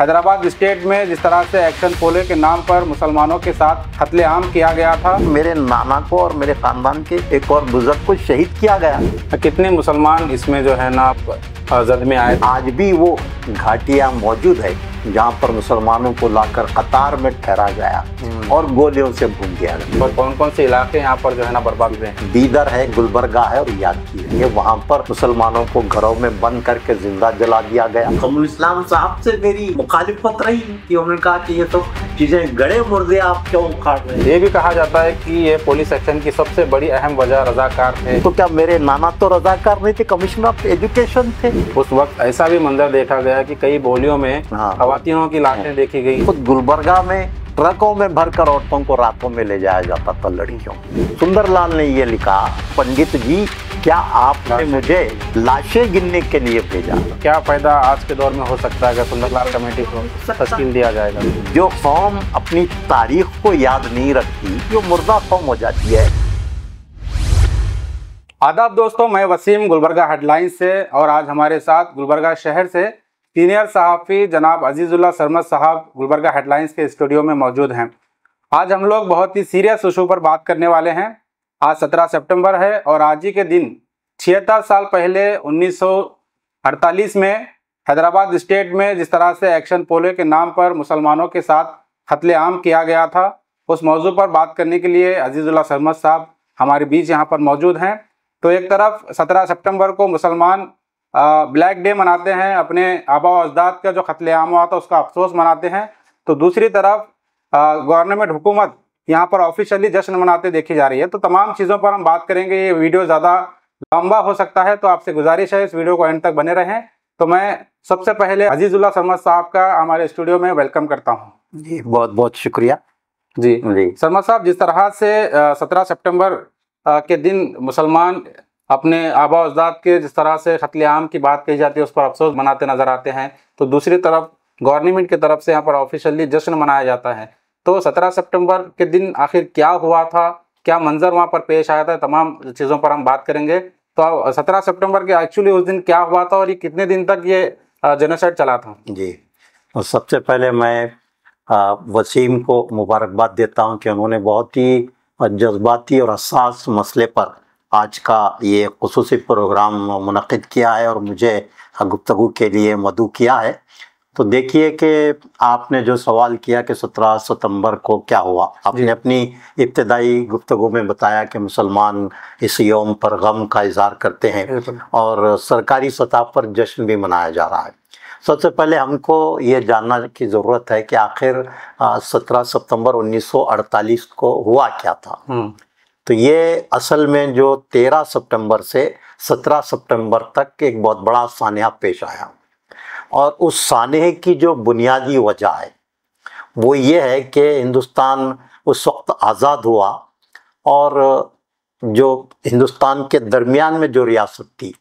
Hyderabad state में जिस तरह से एक्शन पोले के नाम पर मुसलमानों के साथ आम किया गया था मेरे नाना को और मेरे खानदान के एक और बुजुर्ग को शहीद किया गया कितने मुसलमान इसमें जो है ना जद में आए आज भी वो घाटिया मौजूद है जहाँ पर मुसलमानों को लाकर कतार में ठहरा गया हम्म। और गोलियों से भून दिया गया और कौन कौन से इलाके यहाँ पर जो है ना बर्बाद हुए बीदर है गुलबरगा है और याद है ये वहाँ पर मुसलमानों को घरों में बंद करके जिंदा जला दिया गया कमल इस्लाम साहब से मेरी मुखालिफत रही कि उन्होंने कहा कि ये तो चीजें गड़े मुर्दे आप क्यों उखाड़ रहे हैं ये भी कहा जाता है की ये पुलिस एक्शन की सबसे बड़ी अहम वजह रजाकार थे तो क्या मेरे नाना तो रजाकार नहीं थे कमिश्नर ऑफ एजुकेशन थे उस वक्त ऐसा भी मंजर देखा गया कि कई बोलियों में खातियों हाँ। की लाशें हाँ। देखी गई खुद गुलबरगा में ट्रकों में भरकर औरतों को रातों में ले जाया जाता था लड़कियों सुंदरलाल ने ये लिखा पंडित जी क्या आपने मुझे लाशें गिनने के लिए भेजा क्या फायदा आज के दौर में हो सकता है सुंदरलाल कमेटी को तस्किल दिया जाएगा जो कौम अपनी तारीख को याद नहीं रखती जो मुर्दा कौम हो जाती है आदाब दोस्तों मैं वसीम गुलबर्गा हेडलाइंस से और आज हमारे साथ गुलबर्गा शहर से सीनियर सहाफ़ी जनाब अजीज़ुल्ला सरमद साहब गुलबर्गा हेडलाइंस के स्टूडियो में मौजूद हैं आज हम लोग बहुत ही सीरियस इशू पर बात करने वाले हैं आज 17 सितंबर है और आज ही के दिन छिहत्तर साल पहले 1948 में हैदराबाद स्टेट में जिस तरह से एक्शन पोलो के नाम पर मुसलमानों के साथ आम किया गया था उस मौजू पर बात करने के लिए अजीज़ुल्ला सरमद साहब हमारे बीच यहाँ पर मौजूद हैं तो एक तरफ 17 सितंबर को मुसलमान ब्लैक डे मनाते हैं अपने आबा अजदाद का जो खतलेआम हुआ था उसका अफसोस मनाते हैं तो दूसरी तरफ गवर्नमेंट हुकूमत यहाँ पर ऑफिशियली जश्न मनाते देखी जा रही है तो तमाम चीज़ों पर हम बात करेंगे ये वीडियो ज़्यादा लंबा हो सकता है तो आपसे गुजारिश है इस वीडियो को एंड तक बने रहें तो मैं सबसे पहले अजीज़ुल्ला सरमद साहब का हमारे स्टूडियो में वेलकम करता हूँ जी बहुत बहुत शुक्रिया जी जी सरमद साहब जिस तरह से सत्रह सेप्टेम्बर के दिन मुसलमान अपने आबा अजदाद के जिस तरह से कत्लेआम की बात कही जाती है उस पर अफसोस मनाते नज़र आते हैं तो दूसरी तरफ गवर्नमेंट की तरफ से यहाँ पर ऑफिशियली जश्न मनाया जाता है तो 17 सितंबर के दिन आखिर क्या हुआ था क्या मंजर वहाँ पर पेश आया था तमाम चीज़ों पर हम बात करेंगे तो सत्रह सेप्टेम्बर के एक्चुअली उस दिन क्या हुआ था और ये कितने दिन तक ये जनोसाइड चला था जी तो सबसे पहले मैं वसीम को मुबारकबाद देता हूँ कि उन्होंने बहुत ही जज्बाती और हसास मसले पर आज का ये खसूस प्रोग्राम मनद किया है और मुझे गुफ्तु के लिए मदु किया है तो देखिए कि आपने जो सवाल किया कि सत्रह सितंबर को क्या हुआ आपने अपनी इब्तदाई गुफ्तु में बताया कि मुसलमान इस योम पर गम का इजहार करते हैं और सरकारी सतह पर जश्न भी मनाया जा रहा है सबसे पहले हमको ये जानना की ज़रूरत है कि आखिर सत्रह सितंबर 1948 को हुआ क्या था हम्म। तो ये असल में जो 13 सितंबर से 17 सितंबर तक एक बहुत बड़ा सानहा पेश आया और उस सानहे की जो बुनियादी वजह है वो ये है कि हिंदुस्तान उस वक्त आज़ाद हुआ और जो हिंदुस्तान के दरमियान में जो रियासत थी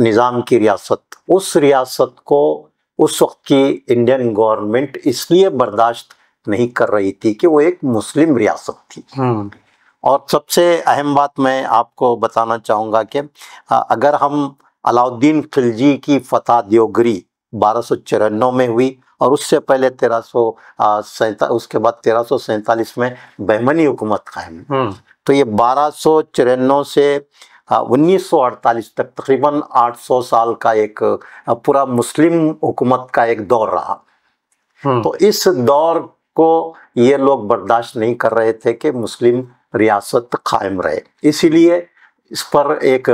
निज़ाम की रियासत उस रियासत को उस वक्त की इंडियन गवर्नमेंट इसलिए बर्दाश्त नहीं कर रही थी कि वो एक मुस्लिम रियासत थी हम्म। और सबसे अहम बात मैं आपको बताना चाहूँगा कि अगर हम अलाउद्दीन खिलजी की फतेह दियोगी बारह सौ में हुई और उससे पहले तेरह सौ सैता उसके बाद तेरह सौ सैंतालीस में बहमनी हुकूमत कायम हम्म। तो ये बारह सौ से 1948 हाँ, तक तकरीबन 800 साल का एक पूरा मुस्लिम हुकूमत का एक दौर रहा हम्म। तो इस दौर को ये लोग बर्दाश्त नहीं कर रहे थे कि मुस्लिम रियासत कायम रहे इसीलिए इस पर एक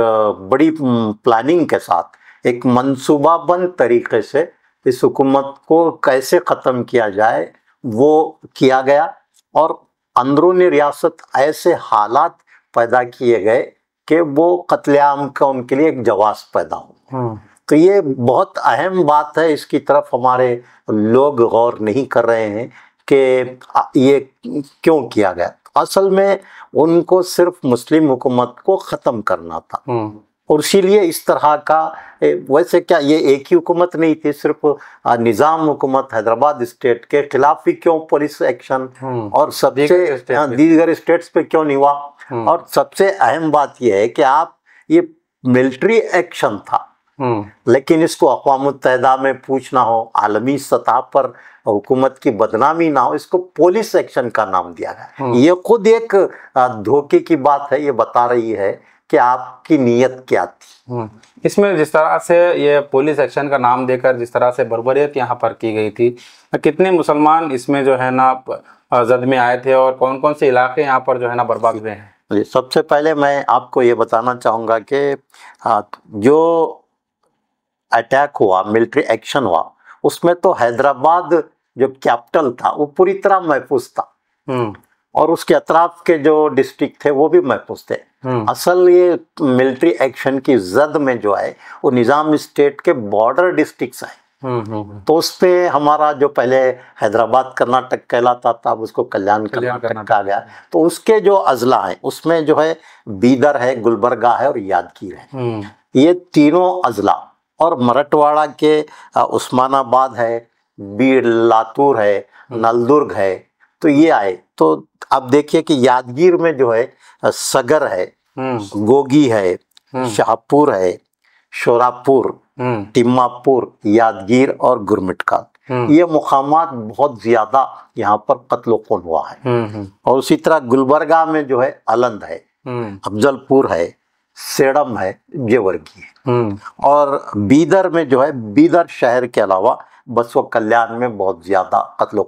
बड़ी प्लानिंग के साथ एक मनसूबाबंद तरीके से इस हुकूमत को कैसे ख़त्म किया जाए वो किया गया और अंदरूनी रियासत ऐसे हालात पैदा किए गए कि वो कतलेआम का उनके लिए एक जवाब पैदा हो हाँ। तो ये बहुत अहम बात है इसकी तरफ हमारे लोग गौर नहीं कर रहे हैं कि ये क्यों किया गया असल में उनको सिर्फ मुस्लिम हुकूमत को ख़त्म करना था हाँ। और इसीलिए इस तरह का वैसे क्या ये एक ही हुकूमत नहीं थी सिर्फ निज़ाम हुकूमत हैदराबाद स्टेट के खिलाफ भी क्यों पुलिस एक्शन हम्म। और सबसे हाँ, दीगर स्टेट्स पे क्यों नहीं हुआ हम्म। और सबसे अहम बात यह है कि आप ये मिलिट्री एक्शन था हम्म। लेकिन इसको अकवा मुतहदा में पूछना हो आलमी सतह पर हुकूमत की बदनामी ना हो इसको पोलिस एक्शन का नाम दिया गया ये खुद एक धोखे की बात है ये बता रही है कि आपकी नीयत क्या थी हम्म। इसमें जिस तरह से ये पुलिस एक्शन का नाम देकर जिस तरह से बरबरीत यहाँ पर की गई थी कितने मुसलमान इसमें जो है ना जद में आए थे और कौन कौन से इलाके यहाँ पर जो है ना बर्बाद हुए हैं सबसे पहले मैं आपको ये बताना चाहूँगा कि जो अटैक हुआ मिलिट्री एक्शन हुआ उसमें तो हैदराबाद जो कैपिटल था वो पूरी तरह महफूज था हम्म। और उसके अतराफ के जो डिस्ट्रिक्ट थे वो भी महफूज थे हाँ। असल ये मिलिट्री एक्शन की जद में जो है वो निज़ाम स्टेट के बॉर्डर डिस्ट्रिक्ट हैं हाँ, हाँ, तो उसमें हमारा जो पहले हैदराबाद कर्नाटक कहलाता था अब उसको कल्याण कर्नाटक कहा गया तो उसके जो अजला है उसमें जो है बीदर है गुलबर्गा है और यादगीर है ये तीनों अजला और मरठवाड़ा के उस्मानाबाद है बीड़ लातूर है नलदुर्ग है तो ये आए तो आप देखिए कि यादगीर में जो है सगर है हम्म। गोगी है हम्म। शाहपुर है शोरापुर हम्म। टिम्मापुर यादगीर और गुरमिटका ये मुकाम बहुत ज्यादा यहाँ पर कत्लो खून हुआ है और उसी तरह गुलबरगा में जो है अलंद है अफजलपुर है सेडम है जेवरगी है और बीदर में जो है बीदर शहर के अलावा बस व कल्याण में बहुत ज्यादा कत्ल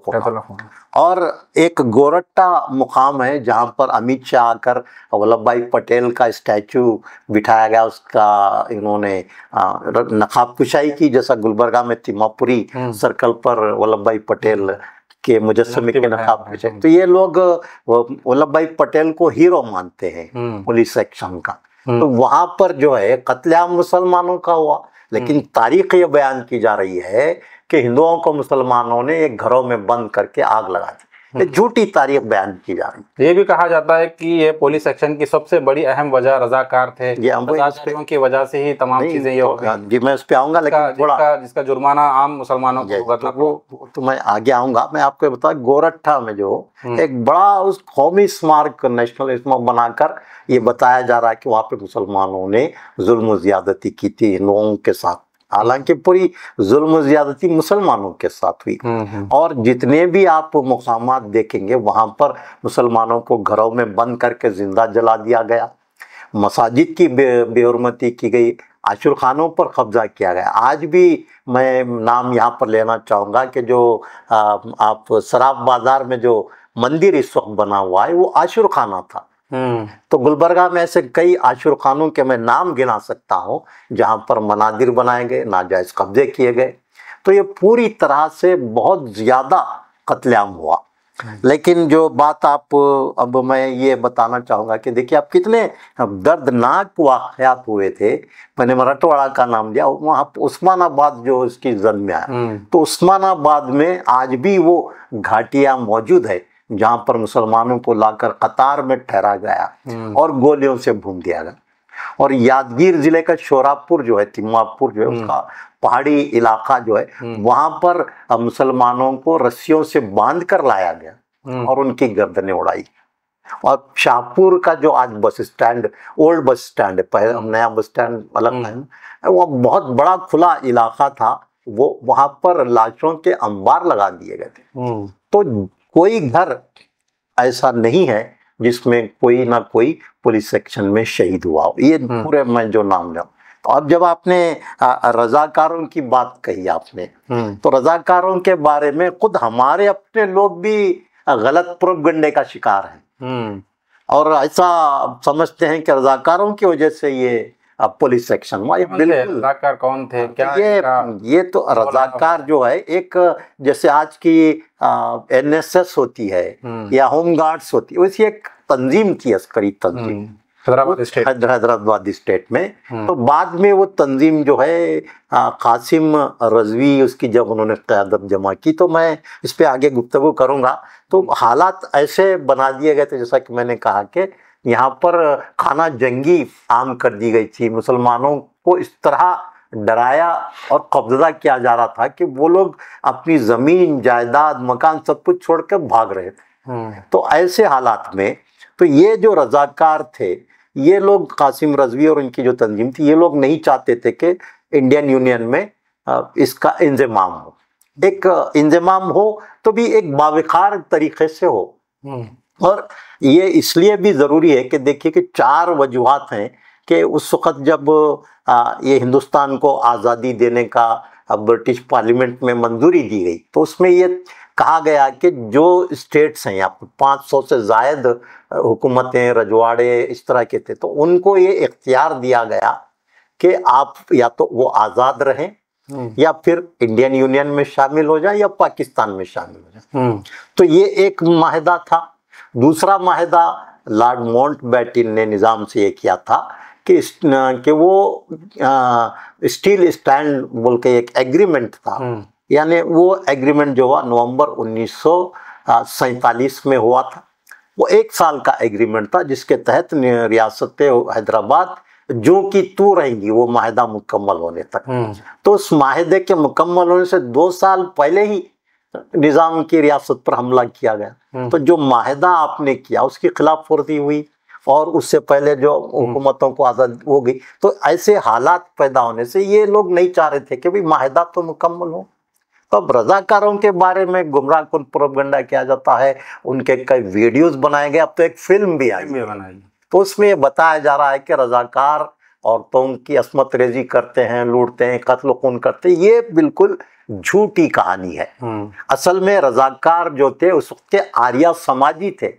और एक गोरट्टा मुकाम है जहाँ पर अमित शाह आकर वल्लभ भाई पटेल का स्टैचू बिठाया गया उसका इन्होंने नकाब कुशाई की जैसा गुलबर्गा में तिमापुरी हम्म। सर्कल पर वल्लभ भाई पटेल हम्म। के मुजस्मे के नकाब कुशाई हम्म। तो ये लोग वल्लभ भाई पटेल को हीरो मानते हैं पुलिस एक्शन का तो वहां पर जो है कतलेआम मुसलमानों का हुआ लेकिन तारीख ये बयान की जा रही है कि हिंदुओं को मुसलमानों ने एक घरों में बंद करके आग लगा दी हम्म। झूठी तारीख बयान की जा रही ये भी कहा जाता है कि ये पुलिस एक्शन की सबसे बड़ी अहम वजह रजाकार थे ये की वजह से ही तमाम चीजें ये हो तो जी मैं उस पर आऊंगा लेकिन थोड़ा जिसका, जिसका जुर्माना आम मुसलमानों को भुगतना तो, वो तो मैं आगे आऊंगा मैं आपको बता गोरठा में जो हम्म। एक बड़ा उस कौमी स्मारक नेशनल स्मारक बनाकर ये बताया जा रहा है कि वहाँ पे मुसलमानों ने जुल्म ज्यादती की थी हिंदुओं के साथ हालांकि पूरी जुल्म ज्यादती मुसलमानों के साथ हुई हम्म, हम्म। और जितने भी आप मकाम देखेंगे वहां पर मुसलमानों को घरों में बंद करके जिंदा जला दिया गया मसाजिद की बे, बेहरमती की गई आशुर खानों पर कब्जा किया गया आज भी मैं नाम यहाँ पर लेना चाहूँगा कि जो आ, आप शराब बाजार में जो मंदिर इस वक्त बना हुआ है वो आशुर खाना था हम्म। तो गुलबर्गा में ऐसे कई आशुर खानों के मैं नाम गिना सकता हूँ जहाँ पर मनादिर बनाए गए नाजायज़ कब्जे किए गए तो ये पूरी तरह से बहुत ज़्यादा कत्लेम हुआ हम्म। लेकिन जो बात आप अब मैं ये बताना चाहूँगा कि देखिए आप कितने दर्दनाक वाक़ात हुए थे मैंने मराठवाड़ा का नाम लिया वहाँ उस्मानाबाद जो उसकी जन्म में आया हम्म। तो उस्मानाबाद में आज भी वो घाटियाँ मौजूद है जहाँ पर मुसलमानों को लाकर कतार में ठहरा गया हम्म। और गोलियों से भून दिया गया और यादगीर जिले का शोरापुर जो है तिम्मापुर जो है हम्म। उसका पहाड़ी इलाका जो है हम्म। वहां पर मुसलमानों को रस्सियों से बांध कर लाया गया और उनकी गर्दने उड़ाई और शाहपुर का जो आज bus stand old bus stand है पहले नया बस स्टैंड अलग है वो बहुत बड़ा खुला इलाका था वो वहां पर लाशों के अंबार लगा दिए गए थे तो कोई घर ऐसा नहीं है जिसमें कोई ना कोई पुलिस सेक्शन में शहीद हुआ हो ये हम्म। पूरे मैं जो नाम लिया तो अब जब आपने रजाकारों की बात कही आपने हम्म। तो रजाकारों के बारे में खुद हमारे अपने लोग भी गलत प्रोपगंडे का शिकार हैं हम्म। और ऐसा समझते हैं कि रजाकारों की वजह से ये पुलिस सेक्शन में बिल्कुल रजाकार कौन थे क्या ये ये तो रजाकार जो है एक जैसे आज की एनएसएस होती है हम्म। या होम गार्ड्स होती है वैसी एक तंजीम थी अस्करी तंजीम हम्म। हैदराबाद स्टेट में हम्म। तो बाद में वो तंजीम जो है कासिम रजवी उसकी जब उन्होंने क्यादत जमा की तो मैं इस पर आगे गुप्तगु करूँगा तो हालात ऐसे बना दिए गए थे जैसा कि मैंने कहा कि यहाँ पर खाना जंगी आम कर दी गई थी मुसलमानों को इस तरह डराया और कब्जा किया जा रहा था कि वो लोग अपनी ज़मीन जायदाद मकान सब कुछ छोड़ कर भाग रहे थे हम्म। तो ऐसे हालात में तो ये जो रजाकार थे ये लोग कासिम रजवी और उनकी जो तंजीम थी ये लोग नहीं चाहते थे कि इंडियन यूनियन में इसका इंजमाम हो एक इंजमाम हो तो भी एक बावखार तरीके से हो हम्म। और ये इसलिए भी ज़रूरी है कि देखिए कि चार वजूहत हैं कि उस वक़्त जब ये हिंदुस्तान को आज़ादी देने का ब्रिटिश पार्लियामेंट में मंजूरी दी गई तो उसमें ये कहा गया कि जो स्टेट्स हैं यहाँ पर पाँच सौ से जायद हुकूमतें रजवाड़े इस तरह के थे तो उनको ये इख्तियार दिया गया कि आप या तो वो आज़ाद रहें हम्म। या फिर इंडियन यूनियन में शामिल हो जाए या पाकिस्तान में शामिल हो जाए हम्म। तो ये एक माहदा था दूसरा माहदा लॉर्ड मॉन्ट बैटिन ने निज़ाम से ये किया था कि कि वो स्टील स्टैंड बोल के एक एग्रीमेंट था हम्म। यानी वो एग्रीमेंट जो हुआ नवंबर उन्नीस में हुआ था वो एक साल का एग्रीमेंट था जिसके तहत रियासत हैदराबाद जो कि तू रहेंगी वो माहिदा मुकम्मल होने तक हम्म। तो उस माहिदे के मुकम्मल होने से दो साल पहले ही निज़ाम की रियासत पर हमला किया गया हम्म। तो जो माहिदा आपने किया उसके खिलाफ वर्जी हुई और उससे पहले जो हम्म। हुकूमतों को आज़ाद हो गई तो ऐसे हालात पैदा होने से ये लोग नहीं चाह रहे थे कि भाई माहिदा तो मुकम्मल हो तो अब रजाकारों के बारे में गुमराह कन प्रोपगंडा किया जाता है उनके कई वीडियोस बनाए गए अब तो एक फिल्म भी आई बनाई तो उसमें बताया जा रहा है कि रजाकार औरतों की असमत रेजी करते हैं लूटते हैं कत्ल खून करते हैं ये बिल्कुल झूठी कहानी है हम्म। असल में रजाकार जो थे उस वक्त आर्या समाजी थे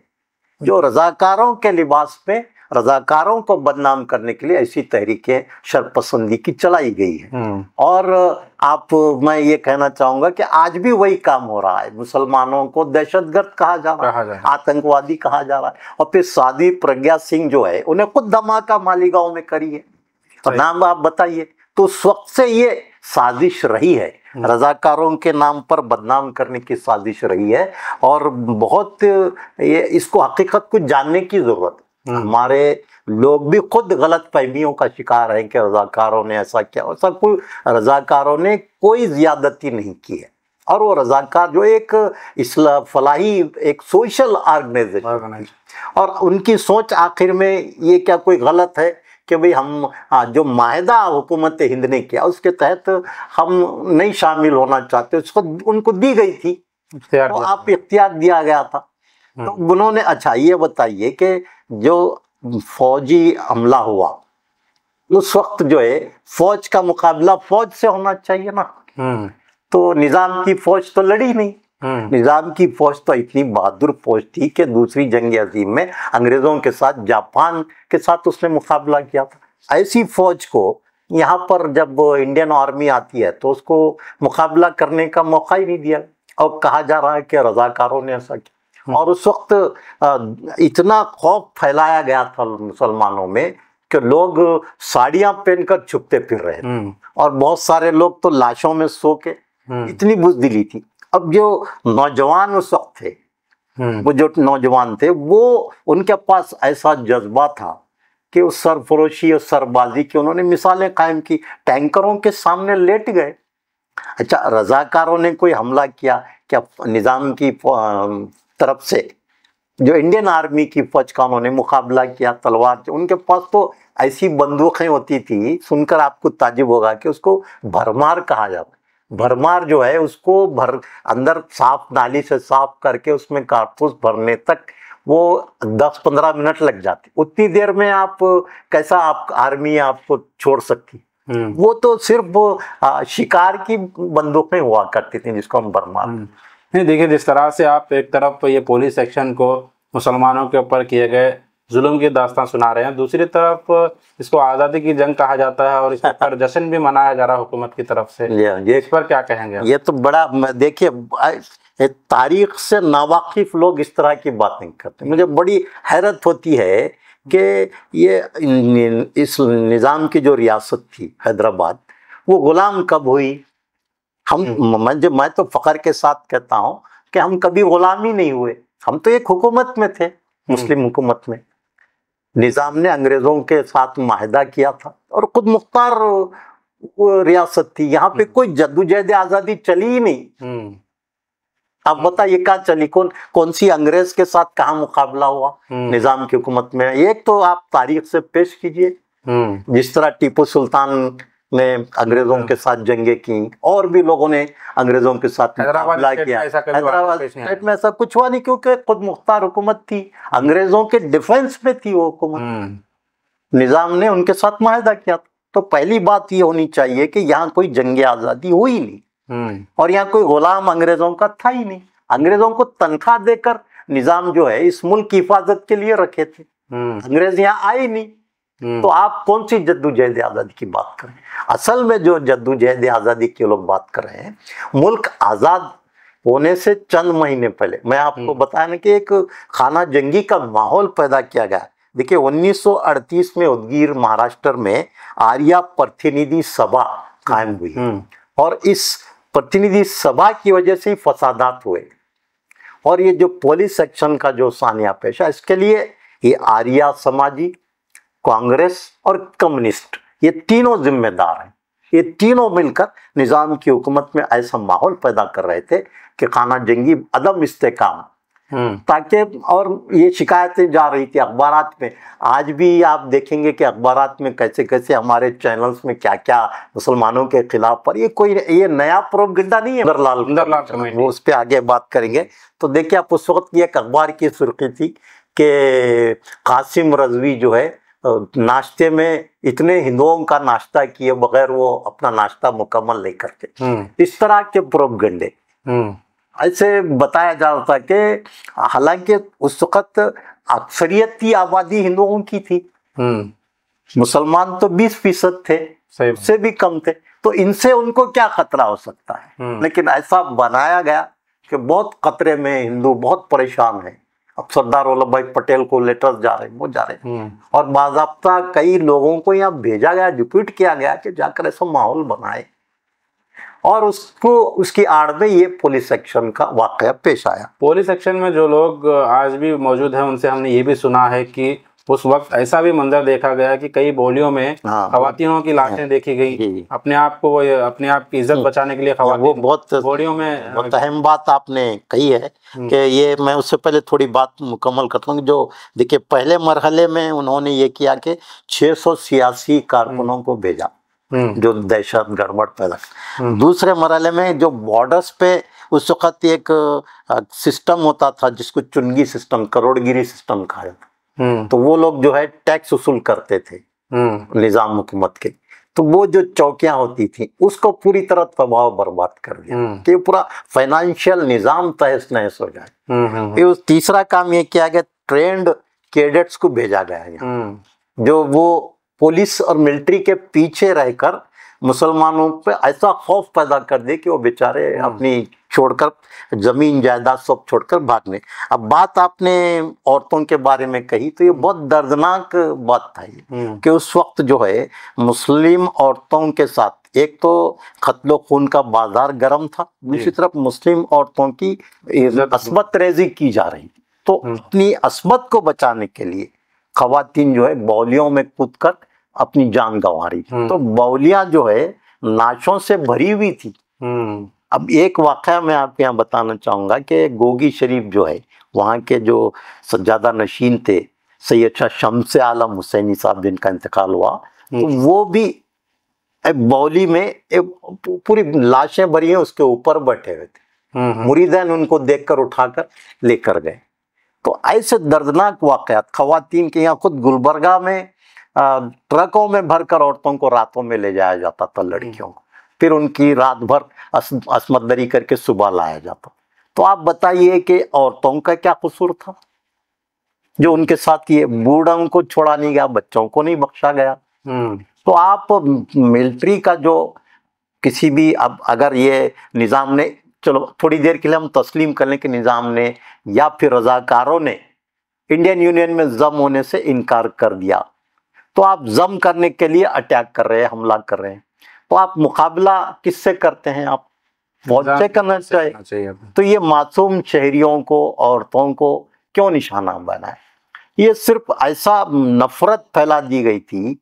जो रजाकारों के लिबास में रजाकारों को बदनाम करने के लिए ऐसी तहरीकें शरपसंदी की चलाई गई है हम्म। और आप मैं ये कहना चाहूंगा कि आज भी वही काम हो रहा है मुसलमानों को दहशतगर्द कहा जा रहा है आतंकवादी कहा जा रहा है और फिर साधी प्रज्ञा सिंह जो है उन्हें खुद धमाका मालीगांव में करी है और नाम आप बताइए तो उस वक्त से ये साजिश रही है हम्म। रजाकारों के नाम पर बदनाम करने की साजिश रही है और बहुत ये इसको हकीकत को जानने की ज़रूरत हम्म। हमारे लोग भी खुद गलत फहमियों का शिकार हैं कि रजाकारों ने ऐसा किया ऐसा कोई रजाकारों ने कोई ज़्यादती नहीं की है और वो रजाकार जो एक इसला फलाही एक सोशल ऑर्गेनाइजेशन और उनकी सोच आखिर में ये क्या कोई गलत है कि भाई हम जो माहिदा हुकूमत हिंद ने किया उसके तहत हम नहीं शामिल होना चाहते उसको उनको दी गई थी तो आप इख्तियार दिया गया था हम्म। तो उन्होंने अच्छा ये बताइए कि जो फौजी हमला हुआ उस वक्त जो है फौज का मुकाबला फौज से होना चाहिए ना हम्म। तो निज़ाम की फौज तो लड़ी नहीं हम्म। निजाम की फौज तो इतनी बहादुर फौज थी कि दूसरी जंग अजीम में अंग्रेजों के साथ जापान के साथ उसने मुकाबला किया था ऐसी फौज को यहाँ पर जब इंडियन आर्मी आती है तो उसको मुकाबला करने का मौका ही नहीं दिया और कहा जा रहा है कि रजाकारों ने ऐसा किया हम्म। और उस वक्त इतना खौफ फैलाया गया था मुसलमानों में कि लोग साड़ियां पहनकर छुपते फिर रहे हम्म। और बहुत सारे लोग तो लाशों में सो के इतनी बुजदिली थी अब जो हम्म। नौजवान उस वक्त थे हम्म। वो जो नौजवान थे वो उनके पास ऐसा जज्बा था कि उस सरफरोशी और सरबाजी की उन्होंने मिसालें कायम की टैंकरों के सामने लेट गए अच्छा रजाकारों ने कोई हमला किया क्या निज़ाम की तरफ से जो इंडियन आर्मी की फौज का उन्होंने मुकाबला किया तलवार तो उनके पास तो ऐसी बंदूकें होती थी सुनकर आपको ताजिब होगा कि उसको भरमार कहा जाता भरमार जो है उसको भर अंदर साफ नाली से साफ करके उसमें कारतूस भरने तक वो 10-15 मिनट लग जाते उतनी देर में आप कैसा आप आर्मी आपको छोड़ सकती हम्म। वो तो सिर्फ शिकार की बंदूकें हुआ करती थी जिसको हम भरमार हम्म। नहीं देखिए जिस तरह से आप एक तरफ ये पुलिस एक्शन को मुसलमानों के ऊपर किए गए जुल्म की दास्तान सुना रहे हैं दूसरी तरफ इसको आज़ादी की जंग कहा जाता है और इस पर जश्न भी मनाया जा रहा है हुकूमत की तरफ से ये हाँ, इस पर क्या कहेंगे ये तो बड़ा देखिए तारीख से नावाकिफ लोग इस तरह की बातें करते हैं मुझे बड़ी हैरत होती है कि ये इस निज़ाम की जो रियासत थी हैदराबाद वो गुलाम कब हुई हम हम्म। मैं मैं तो फ़ख्र के साथ कहता हूँ कि हम कभी गुलाम ही नहीं हुए हम तो एक हुकूमत में थे हम्म। मुस्लिम हुकूमत में निज़ाम ने अंग्रेज़ों के साथ माहिदा किया था और ख़ुद मुख्तार रियासत थी यहाँ पे हम्म। कोई जद्दोजहद आज़ादी चली ही नहीं हम्म। आप बताइए कहा चली कौन कौन सी अंग्रेज के साथ कहा मुकाबला हुआ हम्म। निज़ाम की हुकूमत में एक तो आप तारीख से पेश कीजिए जिस तरह टीपू सुल्तान ने अंग्रेजों के साथ जंगे की और भी लोगों ने अंग्रेजों के साथ किया हैदराबाद स्टेट में ऐसा कुछ हुआ नहीं क्योंकि खुद मुख्तार हुकूमत थी अंग्रेजों के डिफेंस में थी वो हुकूमत हम्म। निज़ाम ने उनके साथ माहिदा किया था तो पहली बात ये होनी चाहिए कि यहाँ कोई जंग आज़ादी हुई नहीं हम्म। और यहाँ कोई गुलाम अंग्रेजों का था ही नहीं अंग्रेजों को तनख्वाह देकर निज़ाम जो है इस मुल्क की हिफाजत के लिए रखे थे हम्म। अंग्रेज यहाँ आए नहीं हम्म। तो आप कौन सी जद्दोजहद आज़ादी की बात करें असल में जो जद्दोजहद आज़ादी की लोग बात कर रहे हैं मुल्क आज़ाद होने से चंद महीने पहले मैं आपको हम्म। बताया कि एक खाना जंगी का माहौल पैदा किया गया देखिए 1938 में उदगीर महाराष्ट्र में आर्या प्रतिनिधि सभा कायम हुई हम्म। और इस प्रतिनिधि सभा की वजह से ही फसादात हुए और ये जो पुलिस सेक्शन का जो सानिया पेशा इसके लिए ये आर्या समाजी कांग्रेस और कम्युनिस्ट ये तीनों जिम्मेदार हैं ये तीनों मिलकर निज़ाम की हुकूमत में ऐसा माहौल पैदा कर रहे थे कि खाना जंगी अदम इस्तेकाम हम्म। ताकि और ये शिकायतें जा रही थी अखबार में आज भी आप देखेंगे कि अखबार में कैसे कैसे हमारे चैनल्स में क्या क्या मुसलमानों के खिलाफ पर ये कोई ये नया गिंदा नहीं है इंदरलाल वो उस पर आगे बात करेंगे तो देखिए आप उस वक्त की एक अखबार की सुर्खी थी कि कासिम रजवी जो है तो नाश्ते में इतने हिंदुओं का नाश्ता किए बगैर वो अपना नाश्ता मुकम्मल नहीं करते हम्म। इस तरह के गंडे हम्म। ऐसे बताया जा रहा था कि हालांकि उस वक्त अक्सरियत की आबादी हिंदुओं की थी हम्म। मुसलमान तो 20 फीसद थे उससे भी कम थे तो इनसे उनको क्या खतरा हो सकता है लेकिन ऐसा बनाया गया कि बहुत खतरे में हिंदू बहुत परेशान है अब सरदार वल्लभ भाई पटेल को लेटर्स जा रहे हैं वो जा रहे हैं हम्म। और बाजाबता कई लोगों को यहाँ भेजा गया डिप्यूट किया गया कि जाकर ऐसा माहौल बनाए और उसको उसकी आड़ में ये पुलिस एक्शन का वाकया पेश आया पुलिस एक्शन में जो लोग आज भी मौजूद हैं उनसे हमने ये भी सुना है कि उस वक्त ऐसा भी मंजर देखा गया कि कई बोलियों में हाँ। खातिनों की लाशें हाँ। देखी गई अपने आप को अपने आप की इज्जत हम्म। बचाने के लिए हाँ, वो बहुत बोलियों में बहुत अहम बात आपने कही है हम्म। कि ये मैं उससे पहले थोड़ी बात मुकम्मल करता हूँ जो देखिए पहले मरहले में उन्होंने ये किया कि छह सौ सियासी कारकुनों हम्म। को भेजा जो दहशत गड़बड़ पैदा दूसरे मरहले में जो बॉर्डर्स पे उस वक्त एक सिस्टम होता था जिसको चुनगी सिस्टम करोड़गिरी सिस्टम कहा जाता हम्म। तो वो लोग जो है टैक्स वसूल करते थे हम्म। निजाम हुकूमत के तो वो जो चौकियां होती थी उसको पूरी तरह प्रभाव बर्बाद कर दिया हम्म। कि पूरा फाइनेंशियल निजाम तहस नहस हो जाए उस तीसरा काम ये किया गया ट्रेंड कैडेट्स को भेजा गया है जो वो पुलिस और मिलिट्री के पीछे रहकर मुसलमानों पे ऐसा खौफ पैदा कर दे कि वो बेचारे अपनी छोड़कर ज़मीन जायदाद सब छोड़कर भागने अब बात आपने औरतों के बारे में कही तो ये बहुत दर्दनाक बात था ये हम्म। कि उस वक्त जो है मुस्लिम औरतों के साथ एक तो खतलो खून का बाजार गर्म था दूसरी तरफ मुस्लिम औरतों की असमत रेजी की जा रही तो हम्म। अपनी असमत को बचाने के लिए खातन जो है बौलियों में कूद कर अपनी जान गंवा रही हम्म। तो बौलिया जो है नाशों से भरी हुई थी अब एक वाक़ मैं आपके यहाँ बताना चाहूँगा कि गोगी शरीफ जो है वहाँ के जो सज्जादा नशीन थे सैयद शाह शमस आलम हुसैनी साहब जिनका इंतकाल हुआ तो वो भी बौली में पूरी लाशें भरी हैं उसके ऊपर बैठे हुए थे हम्म, हम्म। मुरीदैन उनको देख उठा उठाकर लेकर गए तो ऐसे दर्दनाक वाक़ात खातन के यहाँ खुद गुलबरगा में ट्रकों में भरकर औरतों को रातों में ले जाया जाता था हम्म। लड़कियों को फिर उनकी रात भर दरी करके सुबह लाया जाता तो आप बताइए कि औरतों का क्या कसूर था जो उनके साथ ये बूढ़ों को छोड़ा नहीं गया बच्चों को नहीं बख्शा गया हम्म। तो आप मिलिट्री का जो किसी भी अब अगर ये निज़ाम ने चलो थोड़ी देर के लिए हम तस्लीम कर लें कि निज़ाम ने या फिर रजाकारों ने इंडियन यूनियन में जम होने से इनकार कर दिया तो आप जम करने के लिए अटैक कर रहे हैं हमला कर रहे हैं तो आप मुकाबला किससे करते हैं आप बहुत से करना चाहिए, चाहिए तो ये मासूम शहरियों को औरतों को क्यों निशाना बनाए ये सिर्फ ऐसा नफरत फैला दी गई थी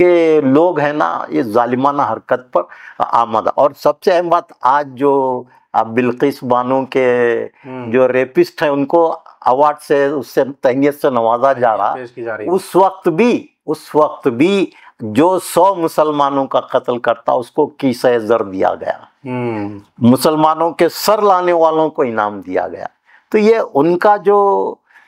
कि लोग हैं ना ये जालिमाना हरकत पर आमद और सबसे अहम बात आज जो आप बिल्किस बानो के हम्म। जो रेपिस्ट हैं उनको अवार्ड से उससे तहनीत से नवाजा जा रहा उस वक्त भी उस वक्त भी जो सौ मुसलमानों का कत्ल करता उसको कीसे जर दिया गया हम्म। मुसलमानों के सर लाने वालों को इनाम दिया गया तो ये उनका जो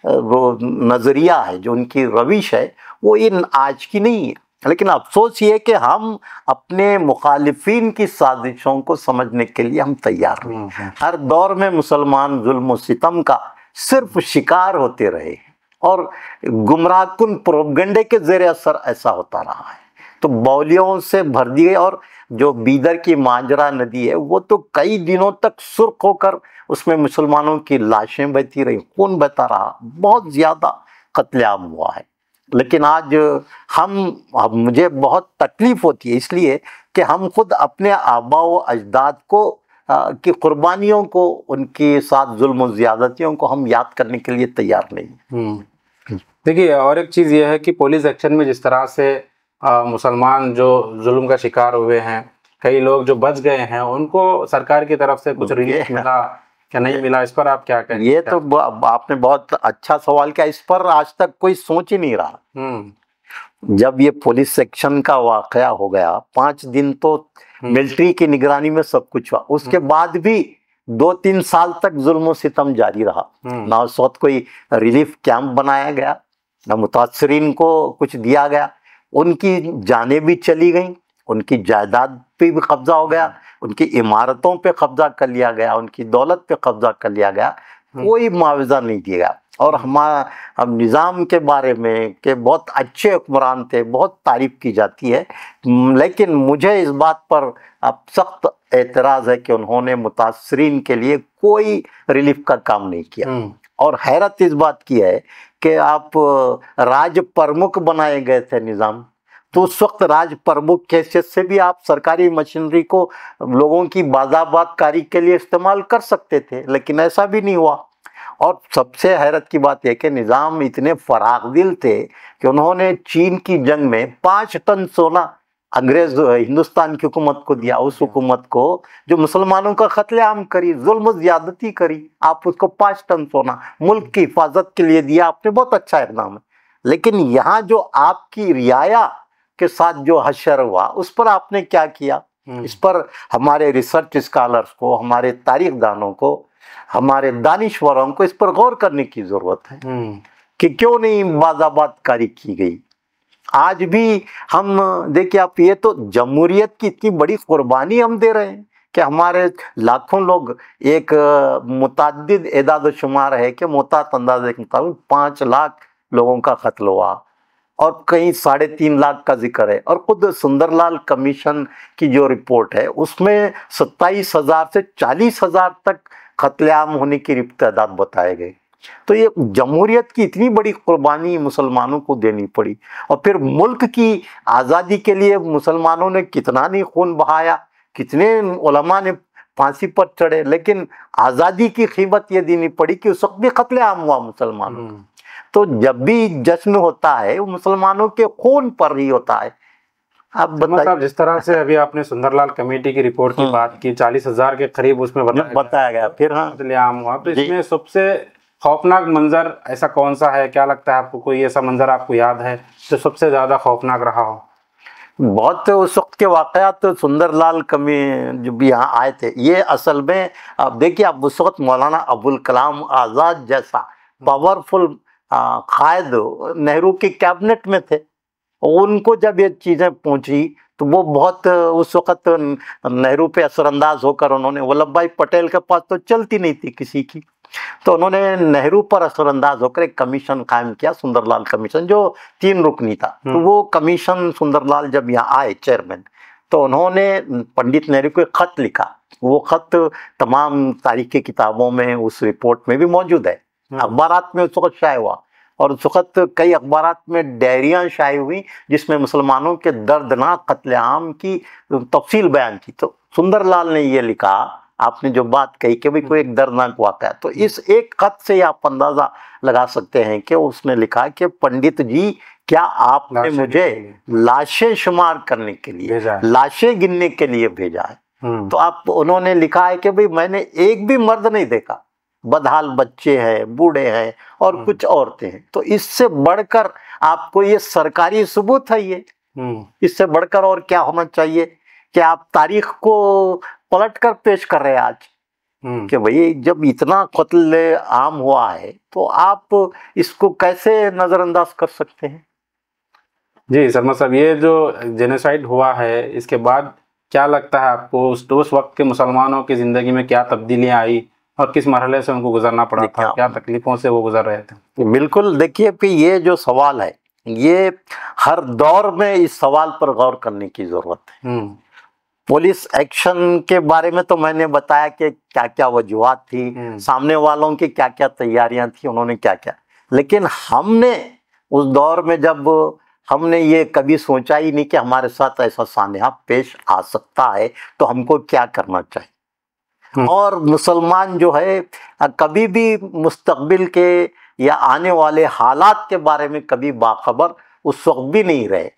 वो नज़रिया है जो उनकी रविश है वो इन आज की नहीं है लेकिन अफसोस ये कि हम अपने मुखालफी की साजिशों को समझने के लिए हम तैयार हैं हम्म, हम्म। हर दौर में मुसलमान जुल्म सितम का सिर्फ शिकार होते रहे और गुमराहकुन प्रोपगंडे के ज़ेर असर ऐसा होता रहा है तो बौलियों से भर दिए और जो बीदर की माजरा नदी है वो तो कई दिनों तक सुर्ख होकर उसमें मुसलमानों की लाशें बहती रही खून बहता रहा बहुत ज़्यादा कत्लेआम हुआ है लेकिन आज हम अब मुझे बहुत तकलीफ़ होती है इसलिए कि हम खुद अपने आबा व अजदाद को की कुर्बानियों को उनके साथ जुल्म ज़्यादतियों को हम याद करने के लिए तैयार नहीं हम्म। देखिए और एक चीज़ यह है कि पुलिस एक्शन में जिस तरह से मुसलमान जो जुल्म का शिकार हुए हैं कई लोग जो बच गए हैं उनको सरकार की तरफ से कुछ रिलीफ मिला क्या नहीं मिला इस पर आप क्या कहें ये तो आपने बहुत अच्छा सवाल किया इस पर आज तक कोई सोच ही नहीं रहा हम्म। जब ये पुलिस सेक्शन का वाक़ हो गया पांच दिन तो हम्म। मिलिट्री की निगरानी में सब कुछ हुआ उसके हम्म। बाद भी दो तीन साल तक जुल्म सितम जारी रहा हम्म। ना उस वक्त कोई रिलीफ कैंप बनाया गया ना मुतासरीन को कुछ दिया गया उनकी जानें भी चली गई उनकी जायदाद पे भी कब्जा हो गया उनकी इमारतों पे कब्जा कर लिया गया उनकी दौलत पे कब्जा कर लिया गया कोई मुआवजा नहीं दिया गया और हमारा हम निज़ाम के बारे में के बहुत अच्छे हुक्मरान थे बहुत तारीफ़ की जाती है लेकिन मुझे इस बात पर अब सख्त एतराज़ है कि उन्होंने मुतासरीन के लिए कोई रिलीफ का काम नहीं किया हम्म। और हैरत इस बात की है कि आप राज प्रमुख बनाए गए थे निज़ाम तो उस वक्त राज प्रमुख की हैसियत से भी आप सरकारी मशीनरी को लोगों की बाजाबादकारी के लिए इस्तेमाल कर सकते थे लेकिन ऐसा भी नहीं हुआ और सबसे हैरत की बात यह कि निज़ाम इतने फराग दिल थे कि उन्होंने चीन की जंग में पाँच टन सोना अंग्रेज हिंदुस्तान की हुकूमत को दिया उस हुकूमत को जो मुसलमानों का कत्लेआम करी जुल्म ज्यादती करी आप उसको पाँच टन सोना मुल्क की हिफाजत के लिए दिया आपने बहुत अच्छा इकदाम है लेकिन यहाँ जो आपकी रियाया के साथ जो हशर हुआ उस पर आपने क्या किया हम्म। इस पर हमारे रिसर्च स्कॉलर्स को हमारे तारीख दानों को हमारे दानिश्वरों को इस पर गौर करने की ज़रूरत है हम्म। कि क्यों नहीं बाजाबाद कारी की गई आज भी हम देखिए आप ये तो जमहूरियत की इतनी बड़ी कुर्बानी हम दे रहे हैं कि हमारे लाखों लोग एक मुतद एदाद शुमार है कि मोहतात अंदाजे के मुताबिक पाँच लाख लोगों का कत्ल हुआ और कहीं साढ़े तीन लाख का जिक्र है और ख़ुद सुंदरलाल कमीशन की जो रिपोर्ट है उसमें सत्ताईस हज़ार से चालीस हज़ार तक कत्लेआम होने की रिप्तदात बताए गए तो ये जमहूरियत की इतनी बड़ी कुर्बानी मुसलमानों को देनी पड़ी और फिर मुल्क की आज़ादी के लिए मुसलमानों ने कितना नहीं खून बहाया कितने उलमा ने फांसी पर चढ़े लेकिन आज़ादी की कीमत ये देनी पड़ी कि उस वक्त भी कत्लेआम हुआ मुसलमानों हम्म। तो जब भी जश्न होता है वो मुसलमानों के खून पर ही होता है आप बताइए जिस तरह से अभी आपने सुंदरलाल कमेटी की रिपोर्ट की हाँ। बात की चालीस हजार के करीब उसमें बताया, बताया गया फिर हाँ आम हुआ तो इसमें सबसे खौफनाक मंजर ऐसा कौन सा है क्या लगता है आपको कोई ऐसा मंजर आपको याद है जो सबसे ज्यादा खौफनाक रहा हो बहुत उस वक्त के वाक़ात तो सुंदरलाल कमी जो भी यहाँ आए थे ये असल में आप देखिए आप उस वक्त मौलाना अबुल कलाम आज़ाद जैसा पावरफुल कायद नेहरू के कैबिनेट में थे उनको जब ये चीज़ें पहुंची तो वो बहुत उस वक़्त नेहरू पे असरअंदाज होकर उन्होंने वल्लभ भाई पटेल के पास तो चलती नहीं थी किसी की तो उन्होंने नेहरू पर असरअंदाज होकर एक कमीशन कायम किया सुंदरलाल कमीशन जो तीन रुकनी था हम्म। तो वो कमीशन सुंदरलाल जब यहाँ आए चेयरमैन तो उन्होंने पंडित नेहरू को एक खत लिखा वो खत तमाम तारीख किताबों में उस रिपोर्ट में भी मौजूद है हम्म। अखबार में उस वक्त शाये हुआ और उस वक़्त कई अखबार में डायरियाँ शाये हुई जिसमें मुसलमानों के दर्दनाक कत्लेआम की तफसील बयान की तो सुंदर लाल ने यह लिखा आपने जो बात कही कि भाई कोई एक दर्दनाक वाक़ है तो इस एक खत से आप अंदाज़ा लगा सकते हैं कि उसने लिखा कि पंडित जी क्या आपने मुझे लाशें शुमार करने के लिए लाशें गिनने के लिए भेजा है हम्म। तो आप उन्होंने लिखा है कि भाई मैंने एक भी मर्द नहीं देखा बदहाल बच्चे हैं बूढ़े हैं और हम्म। कुछ औरतें हैं तो इससे बढ़कर आपको ये सरकारी सबूत है ये हम्म। इससे बढ़कर और क्या होना चाहिए कि आप तारीख को पलट कर पेश कर रहे हैं आज हम्म। कि भाई जब इतना कत्ल आम हुआ है तो आप इसको कैसे नज़रअंदाज कर सकते हैं जी सर साहब ये जो जेनेसाइड हुआ है इसके बाद क्या लगता है आपको उस उस वक्त के मुसलमानों की ज़िंदगी में क्या तब्दीलियां आई और किस मरहले से उनको गुजरना पड़ा था क्या तकलीफों से वो गुजर रहे थे बिल्कुल देखिए कि ये जो सवाल है ये हर दौर में इस सवाल पर गौर करने की ज़रूरत है हम्म। पुलिस एक्शन के बारे में तो मैंने बताया कि क्या क्या वजूहत थी हम्म। सामने वालों की क्या क्या तैयारियां थी उन्होंने क्या क्या लेकिन हमने उस दौर में जब हमने ये कभी सोचा ही नहीं कि हमारे साथ ऐसा सानहा पेश आ सकता है तो हमको क्या करना चाहिए हम्म। और मुसलमान जो है कभी भी मुस्तबिल के या आने वाले हालात के बारे में कभी बाखबर उस वक्त भी नहीं रहे